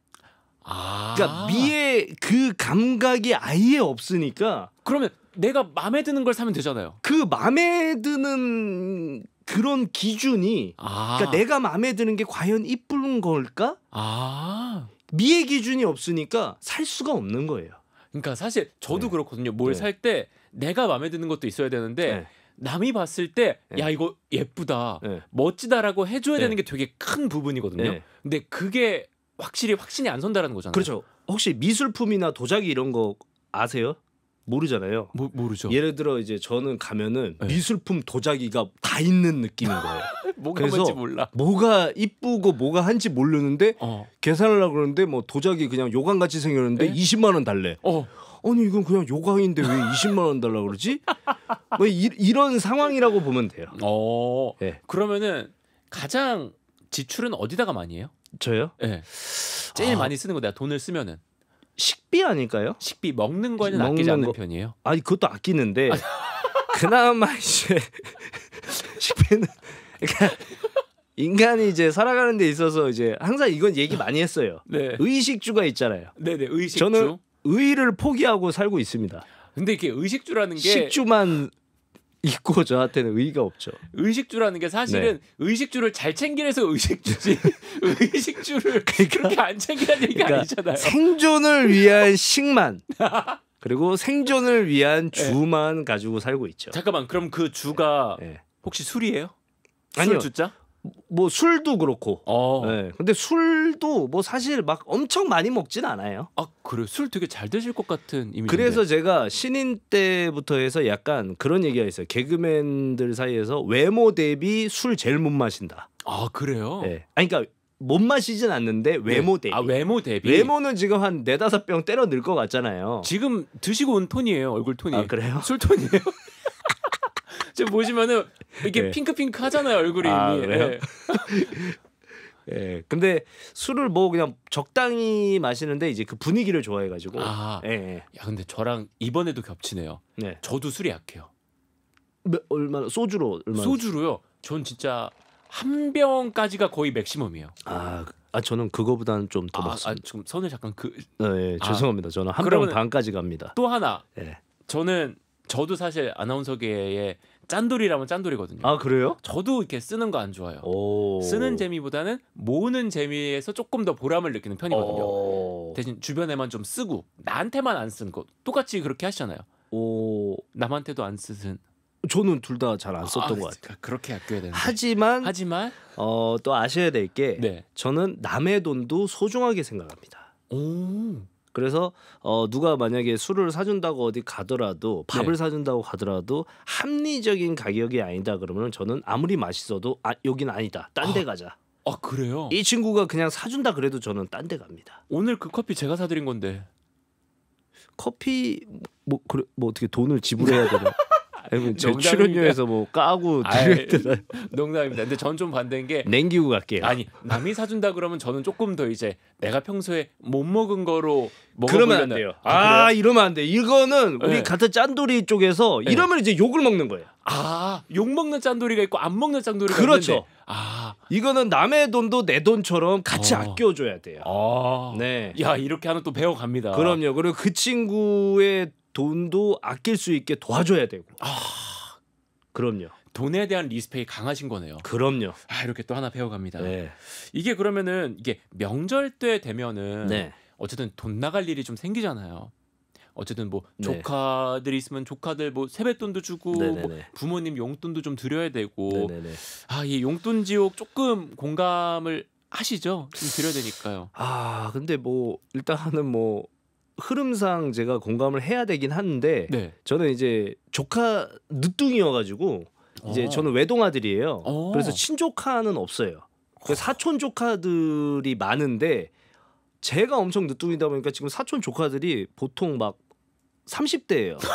그러니까 아 그러니까 미의 그 감각이 아예 없으니까 그러면 내가 마음에 드는 걸 사면 되잖아요. 그 마음에 드는 그런 기준이 아 그러니까 내가 마음에 드는 게 과연 이쁜 걸까? 아 미의 기준이 없으니까 살 수가 없는 거예요. 그러니까 사실 저도 네. 그렇거든요. 뭘 살때 네. 내가 마음에 드는 것도 있어야 되는데 네. 남이 봤을 때야 네. 이거 예쁘다 네. 멋지다라고 해줘야 네. 되는 게 되게 큰 부분이거든요. 근데 그게 확실히 확신이 안 선다라는 거잖아요. 그렇죠. 혹시 미술품이나 도자기 이런 거 아세요? 모르잖아요. 모, 모르죠. 예를 들어 이제 저는 가면은 네. 미술품 도자기가 다 있는 느낌인 거예요. 뭐가 뭔지 몰라. 뭐가 이쁘고 뭐가 한지 모르는데 어. 계산하려고 그러는데 뭐 도자기 그냥 요강같이 생겼는데 에? 20만 원 달래. 어. 아니 이건 그냥 요강인데 왜 20만 원 달라 그러지? 뭐 이, 런 상황이라고 보면 돼요. 어. 네. 그러면은 가장 지출은 어디다가 많이 해요? 저요? 예. 네. 제일 아. 많이 쓰는 거 내가 돈을 쓰면은 식비 아닐까요? 식비 먹는 거는 아끼지 않는 거. 편이에요. 아니 그것도 아끼는데 아. 그나마 이제 식비는 그러니까 인간이 이제 살아가는 데 있어서 이제 항상 이건 얘기 많이 했어요. 네. 의식주가 있잖아요. 네네 의식주. 저는 의를 포기하고 살고 있습니다. 근데 이게 의식주라는 게 식주만 있고 저한테는 의의가 없죠. 의식주라는 게 사실은 네. 의식주를 잘 챙기래서 의식주지 의식주를 그러니까, 그렇게안 챙기라는 얘기가 그러니까 아니잖아요. 생존을 위한 식만 그리고 생존을 위한 네. 주만 네. 가지고 살고 있죠. 잠깐만 그럼 그 주가 네. 혹시 술이에요? 아니요. 주자? 뭐 술도 그렇고. 어. 네. 근데 술도 뭐 사실 막 엄청 많이 먹진 않아요. 아 그래 술 되게 잘 드실 것 같은 이미지. 그래서 제가 신인 때부터 해서 약간 그런 얘기가 있어요. 개그맨들 사이에서 외모 대비 술 제일 못 마신다. 아 그래요? 네. 아니 그러니까 못 마시진 않는데 네. 외모 대비. 아 외모 대비. 외모는 지금 한 네다섯 병 때려 넣을 것 같잖아요. 지금 드시고 온 톤이에요 얼굴 톤이. 아 그래요? 술 톤이에요? 지금 보시면은 이렇게 네. 핑크핑크 하잖아요 얼굴이 아, 이미. 네. 예. 근데 술을 뭐 그냥 적당히 마시는데 이제 그 분위기를 좋아해가지고. 아. 예, 예. 야 근데 저랑 이번에도 겹치네요. 네. 저도 술이 약해요. 몇, 얼마나 소주로 얼마나? 소주로요. 전 진짜 한 병까지가 거의 맥시멈이에요. 아. 아 저는 그거보다는 좀더 먹습니다. 아, 좀 아, 선을 잠깐 그. 네, 예, 아, 죄송합니다. 저는 한 병 반까지 갑니다. 또 하나. 예. 저는 저도 사실 아나운서계의 짠돌이라면 짠돌이거든요. 아 그래요? 저도 이렇게 쓰는 거 안 좋아요. 쓰는 재미보다는 모으는 재미에서 조금 더 보람을 느끼는 편이거든요. 대신 주변에만 좀 쓰고 나한테만 안 쓰는 거 똑같이 그렇게 하시잖아요. 오 남한테도 안 쓰는. 저는 둘 다 잘 안 썼던 아, 것 같아요. 그렇게 아껴야 되는. 하지만 하지만 어또 아셔야 될게 네. 저는 남의 돈도 소중하게 생각합니다. 오. 그래서 어 누가 만약에 술을 사준다고 어디 가더라도 밥을 네. 사준다고 가더라도 합리적인 가격이 아니다 그러면 저는 아무리 맛있어도 아 여긴 아니다 딴데 아. 가자. 아 그래요? 이 친구가 그냥 사준다 그래도 저는 딴 데 갑니다. 오늘 그 커피 제가 사드린 건데. 커피 뭐, 뭐 그래 뭐 어떻게 돈을 지불해야 되나? 아니면 제 출연료에서 뭐 까고 드려야 농담입니다. 근데 전 좀 반대인 게 냉기고 갈게요. 아니 남이 사준다 그러면 저는 조금 더 이제 내가 평소에 못 먹은 거로 그러면 안 돼요. 아, 아 이러면 안 돼. 이거는 우리 네. 같은 짠돌이 쪽에서 네. 이러면 이제 욕을 먹는 거예요. 아, 욕 먹는 짠돌이가 있고 안 먹는 짠돌이가 그렇죠. 있는데. 아, 이거는 남의 돈도 내 돈처럼 같이 어. 아껴줘야 돼요. 아. 네. 야, 이렇게 하면또 배워갑니다. 그럼요. 그리고 그 친구의 돈도 아낄 수 있게 도와줘야 되고. 아, 그럼요. 돈에 대한 리스펙이 강하신 거네요. 그럼요. 아, 이렇게 또 하나 배워갑니다. 네. 이게 그러면은 이게 명절 때 되면은 네. 어쨌든 돈 나갈 일이 좀 생기잖아요. 어쨌든 뭐 네. 조카들이 있으면 조카들 뭐 세뱃돈도 주고 네, 네, 뭐 네. 부모님 용돈도 좀 드려야 되고 아 이 용돈 지옥 조금 공감을 하시죠? 좀 드려야 되니까요. 아 근데 뭐 일단은 뭐 흐름상 제가 공감을 해야 되긴 하는데 네. 저는 이제 조카 늦둥이여가지고 이제 오. 아. 저는 외동 아들이에요. 오. 어. 그래서 친조카는 없어요. 그 어. 사촌 조카들이 많은데 제가 엄청 늦둥이다 보니까 지금 사촌 조카들이 보통 막 30대예요.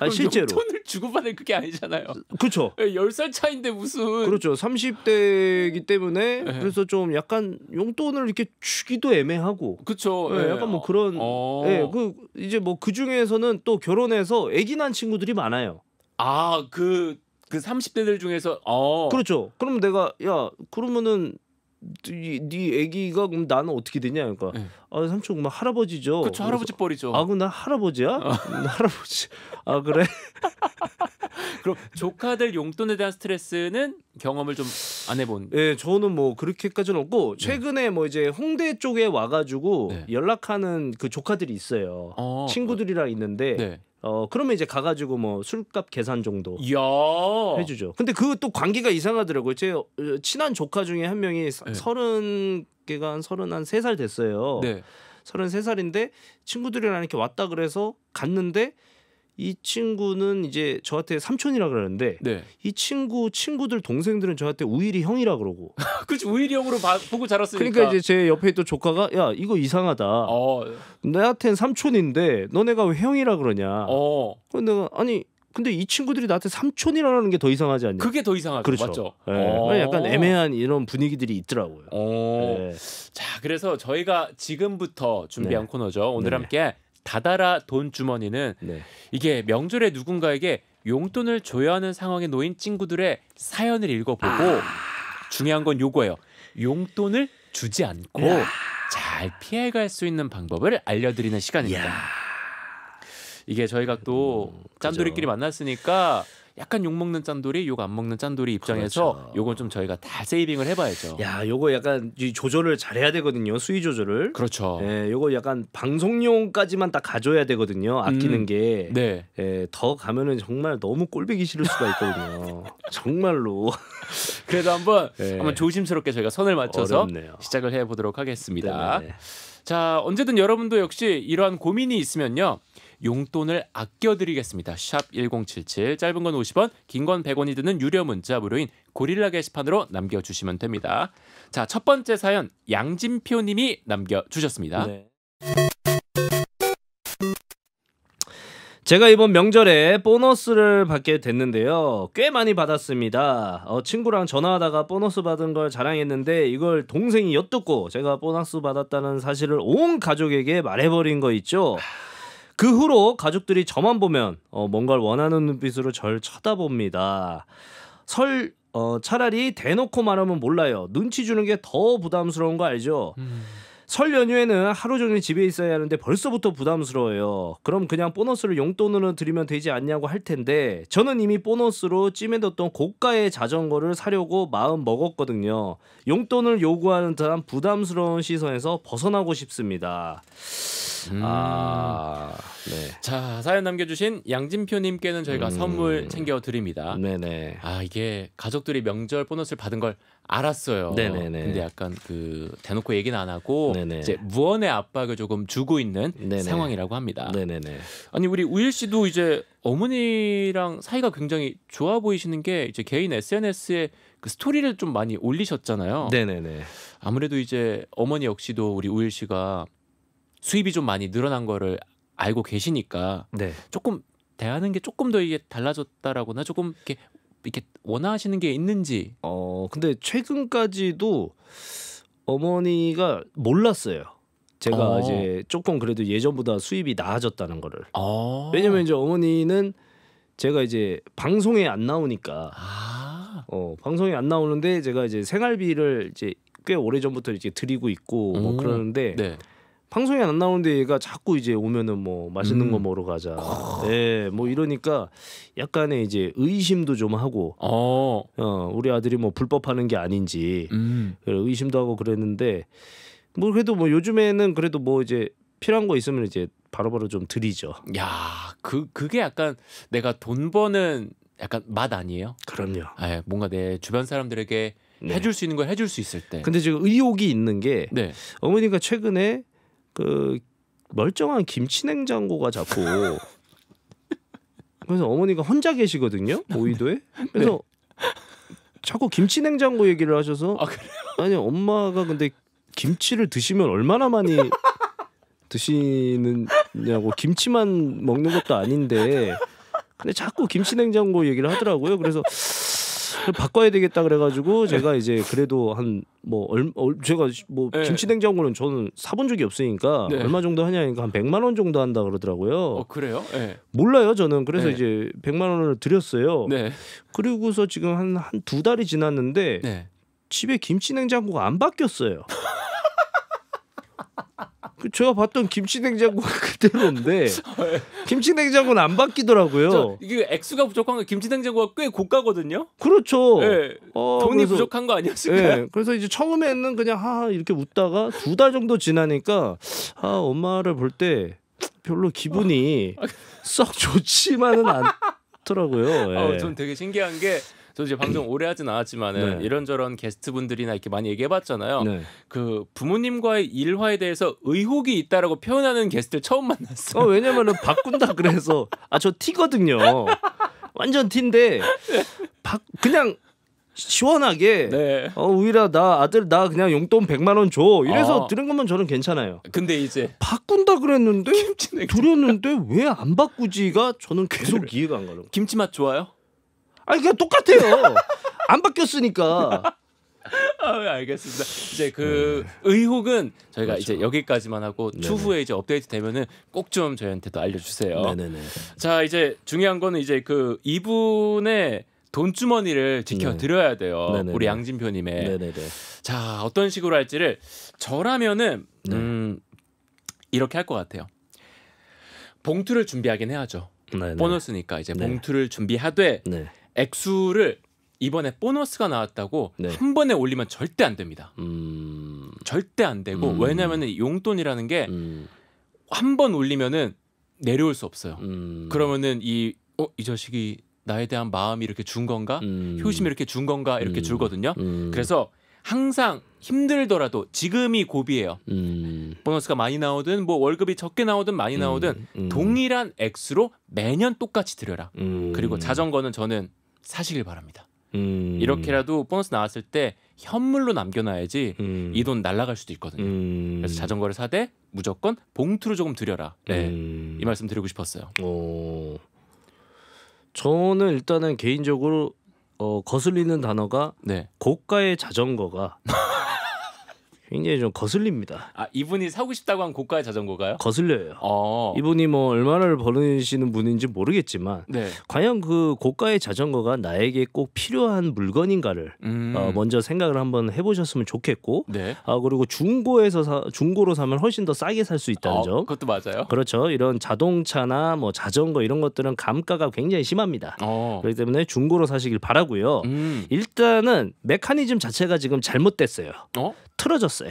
아 실제로 돈을 주고받는 그게 아니잖아요. 그렇죠. 10살 예, 차인데 무슨 그렇죠. 30대이기 때문에 네. 그래서 좀 약간 용돈을 이렇게 주기도 애매하고 그렇죠. 네, 약간 뭐 그런 어. 네, 그 이제 뭐 그 중에서는 또 결혼해서 애기난 친구들이 많아요. 아 그그 그 30대들 그 중에서 어 그렇죠. 그러면 내가 야 그러면은 네, 네 애기가 그럼 나는 어떻게 되냐 그니까 네. 아 삼촌 막 할아버지죠 그쵸 할아버지 뻘이죠 아 그럼 나 할아버지야 어. 할아버지 아 그래 그럼 조카들 용돈에 대한 스트레스는 경험을 좀 안 해본 예 네, 저는 뭐 그렇게까지는 없고 네. 최근에 뭐 이제 홍대 쪽에 와가지고 네. 연락하는 그 조카들이 있어요 어. 친구들이랑 있는데 네. 어 그러면 이제 가가지고 뭐 술값 계산 정도 야~ 해주죠. 근데 그 또 관계가 이상하더라고요. 제 어, 친한 조카 중에 한 명이 네. 서른 개가 한 서른 한 세 살 됐어요. 네. 서른 세살인데 친구들이랑 이렇게 왔다 그래서 갔는데 이 친구는 이제 저한테 삼촌이라 그러는데 네. 이 친구 친구들 동생들은 저한테 우일이 형이라 그러고 그렇 우일이 형으로 봐, 보고 자랐으니까 그러니까 이제 제 옆에 또 조카가 야 이거 이상하다 어. 나한테 삼촌인데 너네가 왜 형이라 그러냐 어. 근데 내가 아니 근데 이 친구들이 나한테 삼촌이라는 게 더 이상하지 않냐? 그게 더 이상하죠. 그렇죠. 맞죠. 네. 약간 애매한 이런 분위기들이 있더라고요. 네. 자, 그래서 저희가 지금부터 준비한 네. 코너죠. 오늘 함께 다다라 돈 주머니는 네. 이게 명절에 누군가에게 용돈을 줘야 하는 상황에 놓인 친구들의 사연을 읽어보고 아~ 중요한 건 요거예요. 용돈을 주지 않고 잘 피해갈 수 있는 방법을 알려드리는 시간입니다. 이게 저희가 또 음, 짠돌이끼리 만났으니까 약간 욕 먹는 짠돌이, 욕 안 먹는 짠돌이 입장에서 그렇죠. 요건 좀 저희가 다 세이빙을 해봐야죠. 야, 요거 약간 조절을 잘해야 되거든요. 수위 조절을. 그렇죠. 예, 요거 약간 방송용까지만 딱 가져야 되거든요. 아끼는 음, 게. 네. 예, 더 가면은 정말 너무 꼴보기 싫을 수가 있거든요. 정말로. 그래도 한번 네. 한번 조심스럽게 저희가 선을 맞춰서 어렵네요. 시작을 해보도록 하겠습니다. 네네. 자, 언제든 여러분도 역시 이러한 고민이 있으면요. 용돈을 아껴드리겠습니다. 샵 1077 짧은 건 50원 긴 건 100원이 드는 유료 문자 무료인 고릴라 게시판으로 남겨주시면 됩니다. 자첫 번째 사연 양진표 님이 남겨주셨습니다. 네. 제가 이번 명절에 보너스를 받게 됐는데요. 꽤 많이 받았습니다. 어, 친구랑 전화하다가 보너스 받은 걸 자랑했는데 이걸 동생이 엿듣고 제가 보너스 받았다는 사실을 온 가족에게 말해버린 거 있죠. 그 후로 가족들이 저만 보면 어, 뭔가를 원하는 눈빛으로 절 쳐다봅니다. 설 어, 차라리 대놓고 말하면 몰라요. 눈치 주는 게 더 부담스러운 거 알죠? 음. 설 연휴에는 하루 종일 집에 있어야 하는데 벌써부터 부담스러워요. 그럼 그냥 보너스를 용돈으로 드리면 되지 않냐고 할 텐데 저는 이미 보너스로 찜해뒀던 고가의 자전거를 사려고 마음 먹었거든요. 용돈을 요구하는 듯한 부담스러운 시선에서 벗어나고 싶습니다. 음. 아, 네. 자 사연 남겨주신 양진표님께는 저희가 음. 선물 챙겨드립니다. 네네. 아 이게 가족들이 명절 보너스를 받은 걸 알았어요. 네네네. 근데 약간 그 대놓고 얘기는 안 하고 네네. 이제 무언의 압박을 조금 주고 있는 네네. 상황이라고 합니다. 네네네. 아니 우리 우일 씨도 이제 어머니랑 사이가 굉장히 좋아 보이시는 게 이제 개인 SNS에 그 스토리를 좀 많이 올리셨잖아요. 네네네. 아무래도 이제 어머니 역시도 우리 우일 씨가 수입이 좀 많이 늘어난 거를 알고 계시니까 네. 조금 대하는 게 조금 더 이게 달라졌다라거나 조금 이렇게 이렇게 원하시는 게 있는지. 어 근데 최근까지도 어머니가 몰랐어요. 제가 어. 이제 조금 그래도 예전보다 수입이 나아졌다는 거를. 어. 왜냐면 이제 어머니는 제가 이제 방송에 안 나오니까. 아. 어 방송에 안 나오는데 제가 이제 생활비를 이제 꽤 오래 전부터 이제 드리고 있고 뭐 음. 뭐 그러는데. 네. 방송에 안 나오는데 얘가 자꾸 이제 오면은 뭐 맛있는 음. 거 먹으러 가자. 예, 뭐 이러니까 약간의 이제 의심도 좀 하고. 어. 어 우리 아들이 뭐 불법하는 게 아닌지 음. 의심도 하고 그랬는데 뭐 그래도 뭐 요즘에는 그래도 뭐 이제 필요한 거 있으면 이제 바로바로 바로 좀 드리죠. 야, 그 그게 약간 내가 돈 버는 약간 맛 아니에요? 그럼요. 아, 예, 뭔가 내 주변 사람들에게 네. 해줄 수 있는 걸 해줄 수 있을 때. 근데 지금 의혹이 있는 게 네. 어머니가 최근에 그 멀쩡한 김치 냉장고가 자꾸 그래서 어머니가 혼자 계시거든요 네. 오이도에 네. 그래서 네. 자꾸 김치 냉장고 얘기를 하셔서 아, 니 엄마가 근데 김치를 드시면 얼마나 많이 드시느냐고 김치만 먹는 것도 아닌데 근데 자꾸 김치 냉장고 얘기를 하더라고요 그래서 바꿔야 되겠다 그래가지고 네. 제가 이제 그래도 한뭐 제가 뭐 네. 김치냉장고는 저는 사본 적이 없으니까 네. 얼마 정도 하냐니까 한 100만 원 정도 한다 그러더라고요. 어 그래요? 예. 몰라요 저는 그래서 이제 100만 원을 드렸어요. 그리고서 지금 한 한 두 달이 지났는데 집에 김치냉장고가 안 바뀌었어요. 그 제가 봤던 김치냉장고 그대로인데 김치냉장고는 안 바뀌더라고요. 이게 액수가 부족한 거 김치냉장고가 꽤 고가거든요. 그렇죠. 네. 어, 돈이 그래서, 부족한 거 아니었을까요? 네. 그래서 이제 처음에는 그냥 하 이렇게 웃다가 두 달 정도 지나니까 아 엄마를 볼 때 별로 기분이 아. 썩 좋지만은 않더라고요. 어, 예. 네. 어, 전 되게 신기한 게저 이제 방송 오래 하진 않았지만은 네. 이런저런 게스트분들이나 이렇게 많이 얘기해봤잖아요. 네. 그 부모님과의 일화에 대해서 의혹이 있다라고 표현하는 게스트를 처음 만났어 어, 왜냐면은 바꾼다 그래서 아 저 티거든요. 완전 티인데 바, 그냥 시원하게 네. 어 우일아 나 아들 나 그냥 용돈 100만 원 줘. 이래서 아. 들은 것만 저는 괜찮아요. 근데 이제 바꾼다 그랬는데 드렸는데 왜 안 바꾸지가 저는 계속 이해가 안 가는 거예요. 김치맛 좋아요? 아니 그냥 똑같아요. 안 바뀌었으니까. 아, 네, 알겠습니다. 이제 그 의혹은 저희가 그렇죠. 이제 여기까지만 하고 네네. 추후에 이제 업데이트 되면은 꼭 좀 저희한테도 알려주세요. 네네네. 자 이제 중요한 거는 이제 그 이분의 돈주머니를 지켜드려야 네. 돼요. 네네네. 우리 양진표님의. 네네네. 자 어떤 식으로 할지를 저라면은 네. 음, 이렇게 할 것 같아요. 봉투를 준비하긴 해야죠. 네네. 보너스니까 이제 봉투를 준비하되. 액수를 이번에 보너스가 나왔다고 네. 한 번에 올리면 절대 안 됩니다. 음... 절대 안 되고 음... 왜냐하면 용돈이라는 게 한번 음... 올리면은 내려올 수 없어요. 음. 그러면은 이 어, 이 자식이 나에 대한 마음이 이렇게 준 건가 음. 효심이 이렇게 준 건가 이렇게 음. 줄거든요. 그래서 항상 힘들더라도 지금이 고비예요. 음. 보너스가 많이 나오든 뭐 월급이 적게 나오든 많이 나오든 음. 음. 동일한 액수로 매년 똑같이 들여라. 그리고 자전거는 저는 사시길 바랍니다. 음. 이렇게라도 보너스 나왔을 때 현물로 남겨놔야지 음. 이돈 날라갈 수도 있거든요. 음. 그래서 자전거를 사되 무조건 봉투로 조금 드려라. 네. 음. 이 말씀 드리고 싶었어요. 오. 어. 저는 일단은 개인적으로 어, 거슬리는 단어가 네. 고가의 자전거가 굉장히 좀 거슬립니다. 아 이분이 사고 싶다고 한 고가의 자전거가요? 거슬려요. 어. 이분이 뭐 얼마를 버으시는 분인지 모르겠지만 네. 과연 그 고가의 자전거가 나에게 꼭 필요한 물건인가를 음. 어, 먼저 생각을 한번 해보셨으면 좋겠고 네. 아 그리고 중고에서 사, 중고로 사면 훨씬 더 싸게 살 수 있다는 어, 점. 그것도 맞아요. 그렇죠. 이런 자동차나 뭐 자전거 이런 것들은 감가가 굉장히 심합니다. 어. 그렇기 때문에 중고로 사시길 바라고요. 음. 일단은 메커니즘 자체가 지금 잘못됐어요. 어? 틀어졌어요.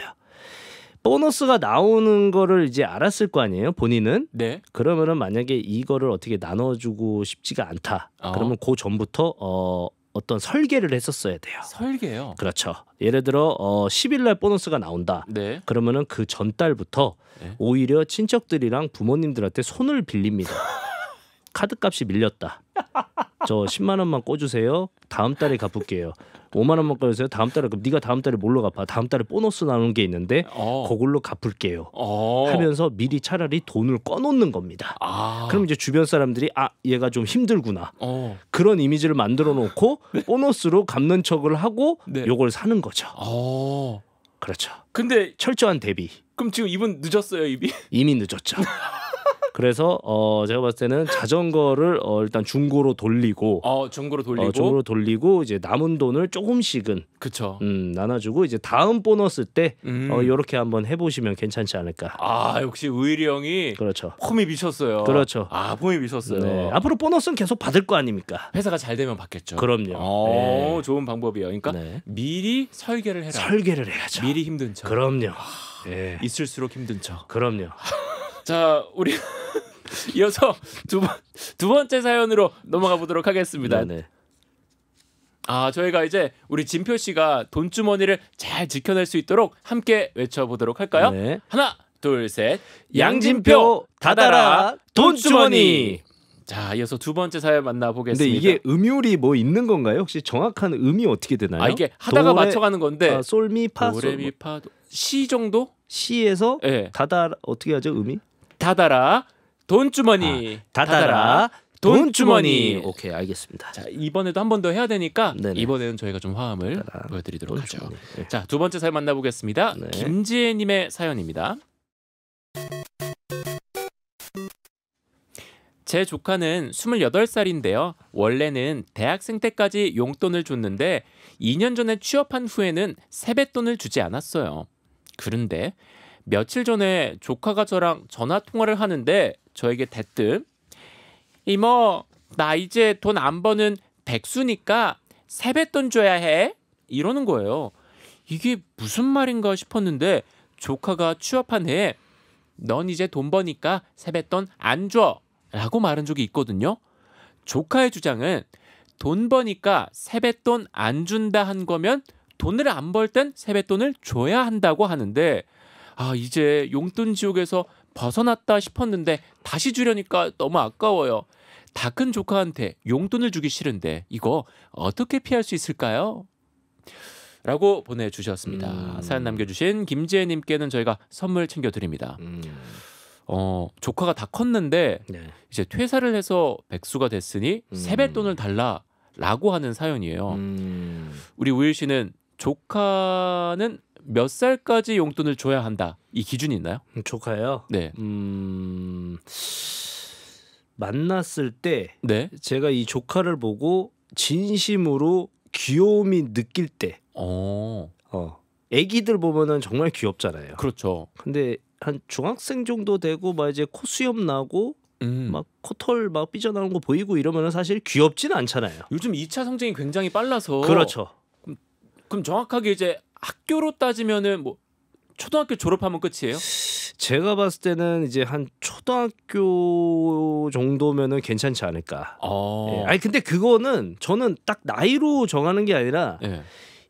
보너스가 나오는 거를 이제 알았을 거 아니에요 본인은 네. 그러면은 만약에 이거를 어떻게 나눠주고 싶지가 않다 어. 그러면 그 전부터 어 어떤 설계를 했었어야 돼요 설계요 그렇죠 예를 들어 어 10일 날 보너스가 나온다 네. 그러면은 그 전달부터 네. 오히려 친척들이랑 부모님들한테 손을 빌립니다 카드값이 밀렸다 저 10만 원만 꿔주세요 다음 달에 갚을게요 5만 원만 꺼주세요. 다음 달에 그럼 네가 다음 달에 뭘로 갚아? 다음 달에 보너스 나오는 게 있는데 어. 그걸로 갚을게요. 어. 하면서 미리 차라리 돈을 꺼놓는 겁니다. 아. 그럼 이제 주변 사람들이 아 얘가 좀 힘들구나 어. 그런 이미지를 만들어 놓고 네. 보너스로 갚는 척을 하고 네. 요걸 사는 거죠. 어. 그렇죠. 근데 철저한 대비. 그럼 지금 이분 늦었어요, 이미? 이미 늦었죠. 그래서 어 제가 봤을 때는 자전거를 어 일단 중고로 돌리고 어 중고로 돌리고 어, 중고로 돌리고 이제 남은 돈을 조금씩은 그쵸 음 나눠주고 이제 다음 보너스 때 음. 어, 이렇게 한번 해보시면 괜찮지 않을까. 아 역시 의일이 형이 그렇죠. 폼이 미쳤어요. 그렇죠. 아 폼이 미쳤어요. 네. 앞으로 보너스는 계속 받을 거 아닙니까? 회사가 잘 되면 받겠죠. 그럼요. 어 네. 좋은 방법이에요. 그러니까 네. 미리 설계를 해라. 설계를 해야죠. 미리 힘든 척. 그럼요. 아, 네. 있을수록 힘든 척. 그럼요. 자, 우리 이어서 두, 번, 두 번째 사연으로 넘어가 보도록 하겠습니다. 네, 네. 아, 저희가 이제 우리 진표 씨가 돈주머니를 잘 지켜낼 수 있도록 함께 외쳐보도록 할까요? 네. 하나, 둘, 셋. 양진표 다다라 돈주머니. 자, 이어서 두 번째 사연 만나보겠습니다. 근데 이게 음율이 뭐 있는 건가요? 혹시 정확한 음이 어떻게 되나요? 아, 이게 하다가 맞춰가는 건데. 아, 솔미파 뭐. 도미파시 정도? 시에서 네. 예. 다다 어떻게 하죠 음이? 다아라 돈주머니 아, 닫아라, 닫아라. 돈주머니. 돈주머니. 오케이 알겠습니다. 자 이번에도 한 번 더 해야 되니까 네네. 이번에는 저희가 좀 화음을 라 보여드리도록 돈주머니. 하죠. 네. 자두 번째 사연 만나보겠습니다. 네. 김지혜님의 사연입니다. 제 조카는 28살인데요. 원래는 대학생 때까지 용돈을 줬는데 2년 전에 취업한 후에는 세뱃돈을 주지 않았어요. 그런데 며칠 전에 조카가 저랑 전화 통화를 하는데 저에게 대뜸 이모 나 이제 돈 안 버는 백수니까 세뱃돈 줘야 해 이러는 거예요. 이게 무슨 말인가 싶었는데 조카가 취업한 해에 넌 이제 돈 버니까 세뱃돈 안 줘. 라고 말한 적이 있거든요. 조카의 주장은 돈 버니까 세뱃돈 안 준다 한 거면 돈을 안 벌 땐 세뱃돈을 줘야 한다고 하는데 아 이제 용돈 지옥에서 벗어났다 싶었는데 다시 주려니까 너무 아까워요. 다 큰 조카한테 용돈을 주기 싫은데 이거 어떻게 피할 수 있을까요? 라고 보내주셨습니다. 음. 사연 남겨주신 김재혜님께는 저희가 선물 챙겨드립니다. 음. 어, 조카가 다 컸는데 네. 이제 퇴사를 해서 백수가 됐으니 음. 세뱃돈을 달라라고 하는 사연이에요. 음. 우리 우일 씨는 조카는 몇 살까지 용돈을 줘야 한다 이 기준이 있나요? 음, 조카요. 네. 음... 만났을 때 네? 제가 이 조카를 보고 진심으로 귀여움이 느낄 때. 어. 어. 애기들 보면은 정말 귀엽잖아요. 그렇죠. 근데 한 중학생 정도 되고 막 이제 코수염 나고 음. 막 코털 막 삐져나오는 거 보이고 이러면은 사실 귀엽진 않잖아요. 요즘 2차 성장이 굉장히 빨라서 그렇죠. 그럼, 그럼 정확하게 이제 학교로 따지면은 뭐 초등학교 졸업하면 끝이에요? 제가 봤을 때는 이제 한 초등학교 정도면은 괜찮지 않을까. 어. 예. 아니 근데 그거는 저는 딱 나이로 정하는 게 아니라 예.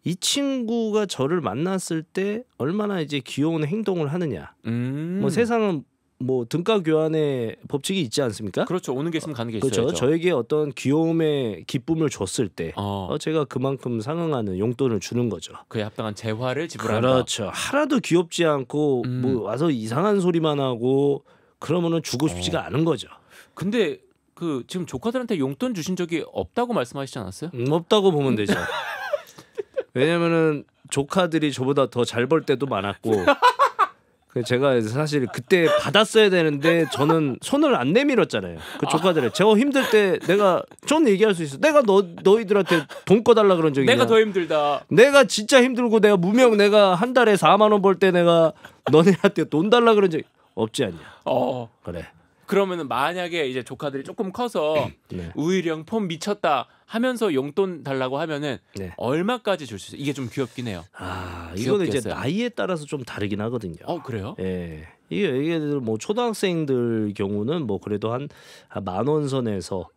이 친구가 저를 만났을 때 얼마나 이제 귀여운 행동을 하느냐. 뭐 음. 뭐 세상은 뭐 등가 교환의 법칙이 있지 않습니까? 그렇죠. 오는 게 있으면 가는 게있렇죠그렇죠 저에게 어떤 귀여움의 기쁨을 줬을 때 어. 어, 제가 그만큼 상응하는 용돈을 주는 거죠. 그에 합당한 재화를 지불한다. 그렇죠. 하나도 귀엽지 않고 음. 뭐 와서 이상한 소리만 하고 그러면은 주고 싶지가 어. 않은 거죠. 근데 그 지금 조카들한테 용돈 주신 적이 없다고 말씀하시지 않았어요? 음, 없다고 보면 되죠. 왜냐면은 조카들이 저보다 더 잘 벌 때도 많았고 그 제가 사실 그때 받았어야 되는데 저는 손을 안 내밀었잖아요. 그 조카들에 제가 힘들 때 내가 좀 얘기할 수 있어. 내가 너 너희들한테 돈 꺼달라 그런 적이 내가 더 힘들다. 내가 진짜 힘들고 내가 무명 내가 한 달에 4만 원 벌 때 내가 너네한테 돈 달라 그런 적 없지 않냐. 어 그래. 그러면은 만약에 이제 조카들이 조금 커서 네. 우일이 형폼 미쳤다. 하면서 용돈 달라고 하면은 네. 얼마까지 줄 수 있어요? 이게 좀 귀엽긴 해요. 아, 이거는 이제 했어요. 나이에 따라서 좀 다르긴 하거든요. 어, 그래요? 예. 이게 이게 뭐 초등학생들 경우는 뭐 그래도 한 만 원 선에서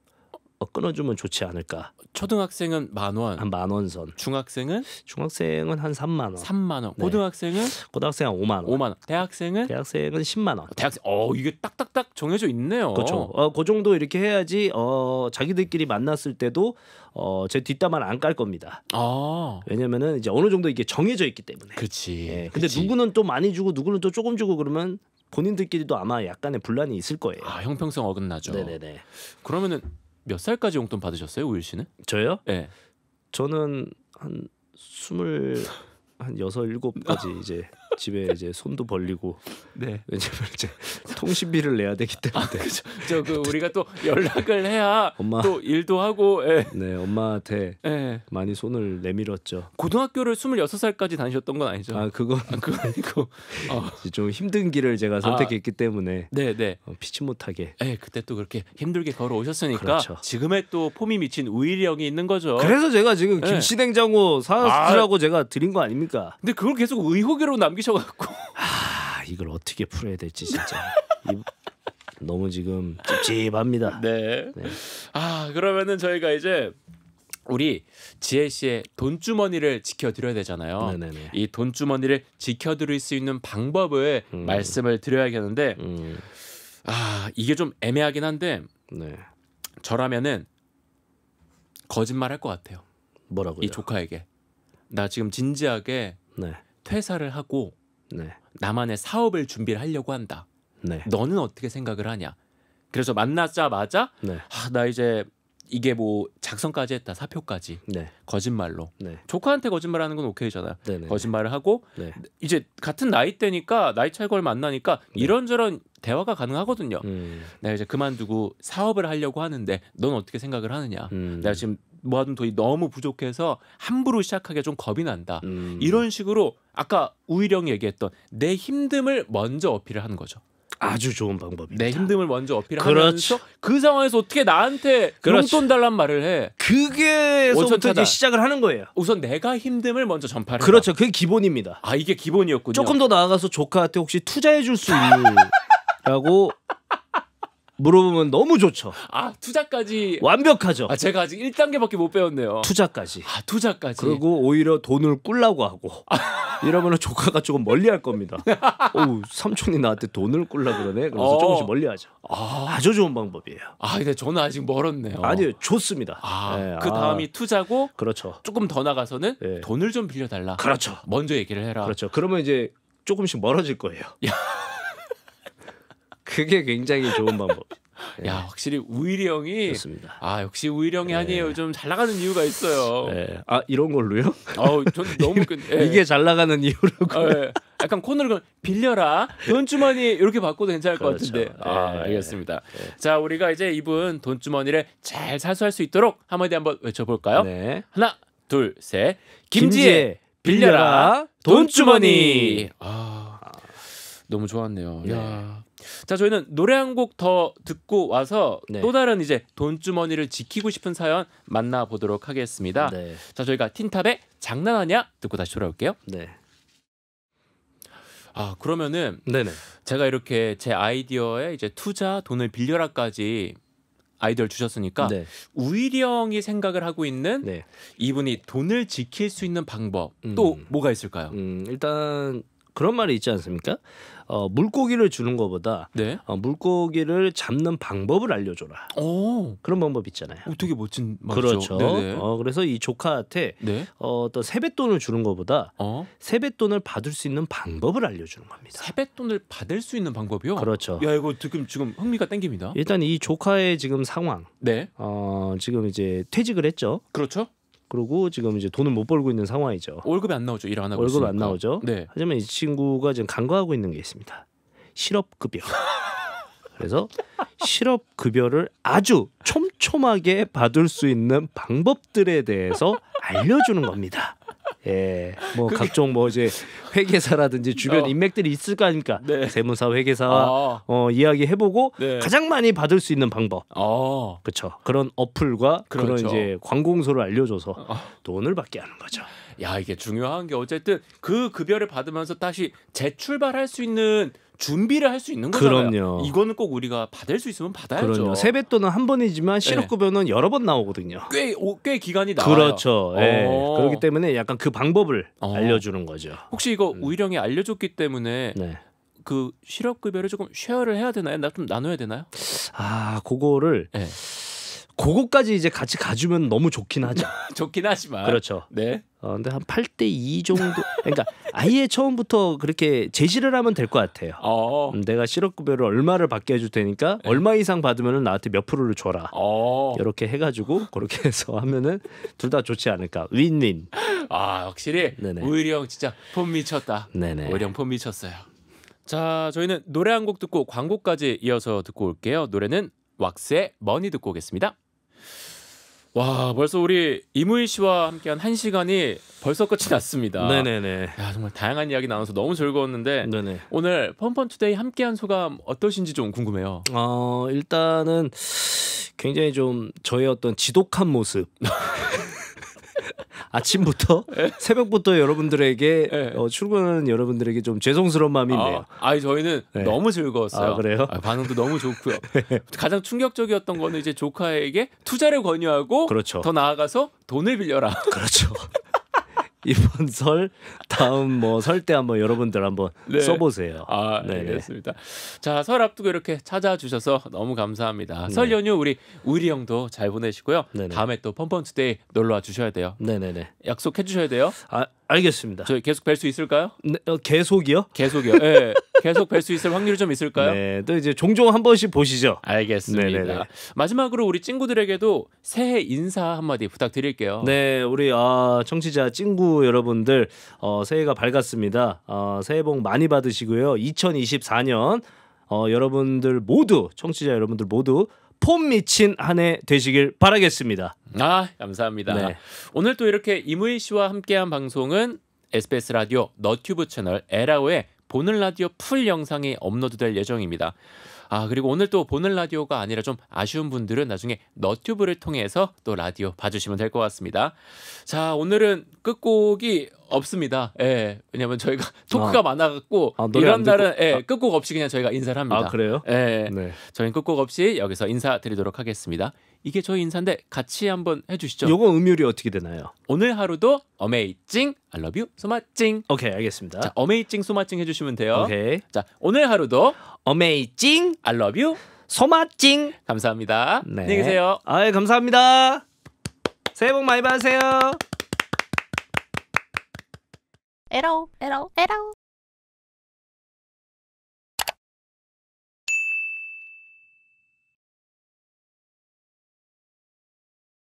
끊어주면 좋지 않을까. 초등학생은 만 원. 한 만 원 선. 중학생은? 중학생은 한 3만 원. 3만 원. 네. 고등학생은? 고등학생 한 5만 원. 5만 원. 대학생은? 대학생은 1만 원. 대학생. 어, 이게 딱딱딱 정해져 있네요. 그렇죠. 어, 그 정도 이렇게 해야지 어, 자기들끼리 만났을 때도 어, 제뒷담화안깔 겁니다. 아. 왜냐면은 이제 어느 정도 이게 정해져 있기 때문에. 그렇지. 예. 근데 그치. 누구는 또 많이 주고 누구는 또 조금 주고 그러면 본인들끼리도 아마 약간의 분란이 있을 거예요. 아, 형평성 어긋나죠. 네네네. 그러면은 몇 살까지 용돈 받으셨어요, 우일 씨는? 저요? 네. 저는 한 스물 한 여섯 일곱까지 이제 집에 이제 손도 벌리고 네. 왜냐면 이제 통신비를 내야 되기 아, 때문에 아, 저그 우리가 또 연락을 해야 엄마, 또 일도 하고 예. 네 엄마한테 예. 많이 손을 내밀었죠. 고등학교를 26살까지 다니셨던 건 아니죠? 아 그건 아, 그건이고 어. 좀 힘든 길을 제가 아. 선택했기 아, 때문에 네네 네. 어, 피치 못하게. 예 그때 또 그렇게 힘들게 걸어 오셨으니까 그렇죠. 지금의 또 폼이 미친 우일력이 있는 거죠. 그래서 제가 지금 예. 김치냉장고 사라고 아. 제가 드린 거 아닙니까? 근데 그걸 계속 의혹으로 남기. 삐져갖고 아 이걸 어떻게 풀어야 될지 진짜 너무 지금 찝찝합니다. 네. 네. 아, 그러면은 저희가 이제 우리 지혜 씨의 돈주머니를 지켜드려야 되잖아요. 네네네. 이 돈주머니를 지켜드릴 수 있는 방법을 음. 말씀을 드려야겠는데 음. 아 이게 좀 애매하긴 한데 네. 저라면은 거짓말 할것 같아요. 뭐라고요? 이 조카에게 나 지금 진지하게 네. 퇴사를 하고 네. 나만의 사업을 준비를 하려고 한다. 네. 너는 어떻게 생각을 하냐? 그래서 만나자마자 네. 아, 나 이제 이게 뭐 작성까지 했다 사표까지 네. 거짓말로 네. 조카한테 거짓말하는 건 오케이잖아요. 네네. 거짓말을 하고 네. 이제 같은 나이 대니까 나이 차이걸 만나니까 네. 이런저런 대화가 가능하거든요. 음. 내가 이제 그만두고 사업을 하려고 하는데 넌 어떻게 생각을 하느냐? 음. 내가 지금 모아둔 돈이 너무 부족해서 함부로 시작하기가 좀 겁이 난다. 음. 이런 식으로 아까 우희령이 얘기했던 내 힘듦을 먼저 어필을 하는 거죠. 아주 좋은 방법입니다. 내 힘듦을 먼저 어필하면서 그렇죠. 그 상황에서 어떻게 나한테 그렇죠. 용돈 달란 말을 해? 그게서부터 이 시작을 하는 거예요. 우선 내가 힘듦을 먼저 전파를. 그렇죠. 그게 기본입니다. 아 이게 기본이었군요. 조금 더 나아가서 조카한테 혹시 투자해 줄 수 있니? 라고 물어보면 너무 좋죠. 아, 투자까지 완벽하죠. 아, 제가 아직 1단계밖에 못 배웠네요. 투자까지. 아, 투자까지. 그리고 오히려 돈을 꿀라고 하고. 이러면 조카가 조금 멀리 할 겁니다. 오, 삼촌이 나한테 돈을 꿀라 그러네. 그래서 어. 조금씩 멀리 하죠. 아. 아주 좋은 방법이에요. 아, 근데 저는 아직 멀었네요. 아니요, 좋습니다. 아, 네, 그 아. 다음이 아. 투자고 그렇죠. 조금 더 나가서는 네. 돈을 좀 빌려 달라. 그렇죠. 먼저 얘기를 해라. 그렇죠. 그러면 이제 조금씩 멀어질 거예요. 그게 굉장히 좋은 방법. 네. 야 예. 확실히 우일이 형이 좋습니다. 아 역시 우일이 형이 네. 아니에요. 좀 잘 나가는 이유가 있어요. 네. 아 이런 걸로요? 어전 너무 끈, 네. 예. 이게 잘 나가는 이유라고. 아, 약간 코너를 빌려라 돈주머니 이렇게 바꿔도 괜찮을 그렇죠. 것 같은데. 아 알겠습니다. 자 우리가 이제 이분 돈주머니를 잘 사수할 수 있도록 한마디 한번 외쳐볼까요? 네. 하나 둘셋 김지혜, 빌려라, 빌려라 돈주머니. 아 너무 좋았네요. 야. 자 저희는 노래 한 곡 더 듣고 와서 네. 또 다른 이제 돈주머니를 지키고 싶은 사연 만나보도록 하겠습니다. 네. 자 저희가 틴탑의 장난하냐 듣고 다시 돌아올게요. 네. 아 그러면은 네네. 제가 이렇게 제 아이디어에 이제 투자 돈을 빌려라까지 아이디어를 주셨으니까 네. 우일이 형이 생각을 하고 있는 네. 이분이 돈을 지킬 수 있는 방법 음. 또 뭐가 있을까요? 음, 일단 그런 말이 있지 않습니까? 어, 물고기를 주는 것보다 네? 어, 물고기를 잡는 방법을 알려줘라. 오. 그런 방법 있잖아요. 오, 되게 멋진 말이죠. 그렇죠. 네, 네. 어, 그래서 이 조카한테 네? 어, 또 세뱃돈을 주는 것보다 어? 세뱃돈을 받을 수 있는 방법을 알려주는 겁니다. 세뱃돈을 받을 수 있는 방법이요? 그렇죠. 야 이거 지금 지금 흥미가 땡깁니다. 일단 이 조카의 지금 상황. 네. 어, 지금 이제 퇴직을 했죠. 그렇죠. 그리고 지금 이제 돈을 못 벌고 있는 상황이죠. 월급이 안 나오죠. 일 안 하고 월급 있안 나오죠. 네. 하지만 이 친구가 지금 간과하고 있는 게 있습니다. 실업급여. 그래서 실업급여를 아주 촘촘하게 받을 수 있는 방법들에 대해서 알려주는 겁니다. 예, 뭐 그게... 각종 뭐 이제 회계사라든지 주변 어. 인맥들이 있을 거 아닙니까? 네. 세무사, 회계사 아. 어, 이야기 해보고 네. 가장 많이 받을 수 있는 방법. 아. 그렇죠. 그런 어플과 그렇죠. 그런 이제 관공서를 알려줘서 아. 돈을 받게 하는 거죠. 야 이게 중요한 게 어쨌든 그 급여를 받으면서 다시 재출발할 수 있는 준비를 할 수 있는 거잖아요. 그럼요. 이거는 꼭 우리가 받을 수 있으면 받아야죠. 그럼요. 세뱃돈은 한 번이지만 실업급여는 네. 여러 번 나오거든요. 꽤, 오, 꽤 기간이 나와요. 그렇죠. 네. 그렇기 때문에 약간 그 방법을 어. 알려주는 거죠. 혹시 이거 음. 우일형이 알려줬기 때문에 네. 그 실업급여를 조금 쉐어를 해야 되나요? 나 좀 나눠야 되나요? 아, 그거를 네. 그거까지 이제 같이 가주면 너무 좋긴 하죠. 좋긴 하지만. 그렇죠. 네. 어, 근데 한 8대 2 정도. 그러니까 아예 처음부터 그렇게 제시를 하면 될 것 같아요. 어. 음, 내가 실업급여를 얼마를 받게 해줄 테니까 네. 얼마 이상 받으면 나한테 몇 프로를 줘라. 어. 이렇게 해가지고 그렇게 해서 하면은 둘 다 좋지 않을까. 윈윈. 아 확실히 네네. 우일이 형 진짜 폼 미쳤다. 네네. 우일이 폼 미쳤어요. 자 저희는 노래 한 곡 듣고 광고까지 이어서 듣고 올게요. 노래는 왁스의 머니 듣고 오겠습니다. 와 벌써 우리 이무희 씨와 함께한 한 시간이 벌써 끝이 났습니다. 네네네. 야, 정말 다양한 이야기 나눠서 너무 즐거웠는데 네네. 오늘 펀펀 투데이 함께한 소감 어떠신지 좀 궁금해요. 어 일단은 굉장히 좀 저의 어떤 지독한 모습. 아침부터 네. 새벽부터 여러분들에게 네. 어, 출근하는 여러분들에게 좀 죄송스러운 마음이 있네요. 아, 아니, 저희는 네. 너무 즐거웠어요. 아, 그래요? 아, 반응도 너무 좋고요. 가장 충격적이었던 거는 이제 조카에게 투자를 권유하고 그렇죠. 더 나아가서 돈을 빌려라. 그렇죠. 이번 설 다음 뭐 설 때 한번 여러분들 한번 네. 써보세요. 아 네, 알겠습니다. 자설 앞두고 이렇게 찾아주셔서 너무 감사합니다. 네. 설 연휴 우리 우리 형도 잘 보내시고요. 네네. 다음에 또 펌펀투데이 놀러와 주셔야 돼요. 네네네. 약속해 주셔야 돼요. 아 알겠습니다. 저희 계속 뵐 수 있을까요? 네, 어, 계속이요? 계속이요. 네. 계속 뵐 수 있을 확률이 좀 있을까요? 네, 또 이제 종종 한 번씩 보시죠. 알겠습니다. 네네네. 네, 네. 마지막으로 우리 친구들에게도 새해 인사 한마디 부탁드릴게요. 네, 우리 어, 청취자 친구 여러분들 어, 새해가 밝았습니다. 어, 새해 복 많이 받으시고요. 2024년 어, 여러분들 모두 청취자 여러분들 모두 폼 미친 한 해 되시길 바라겠습니다. 아 감사합니다. 네. 오늘 또 이렇게 이무희 씨와 함께한 방송은 SBS 라디오 너튜브 채널 에라오의 보는 라디오 풀 영상이 업로드될 예정입니다. 아 그리고 오늘 또 보는 라디오가 아니라 좀 아쉬운 분들은 나중에 너튜브를 통해서 또 라디오 봐주시면 될 것 같습니다. 자 오늘은 끝곡이 없습니다. 예, 왜냐면 저희가 토크가 아. 많아갖고 아, 이런 날은 예, 아. 끝곡 없이 그냥 저희가 인사를 합니다. 아 그래요? 예, 네. 저희는 끝곡 없이 여기서 인사드리도록 하겠습니다. 이게 저희 인사인데 같이 한번 해주시죠. 요거 음율이 어떻게 되나요? 오늘 하루도 어메이징, 알러뷰 소마찡. 오케이, 알겠습니다. 자, 어메이징, 소마찡 해주시면 돼요. 오케이. 자, 오늘 하루도 어메이징, 알러뷰 소마찡. 감사합니다. 네. 안녕히 계세요. 아유, 감사합니다. 새해 복 많이 받으세요. 에러에러에러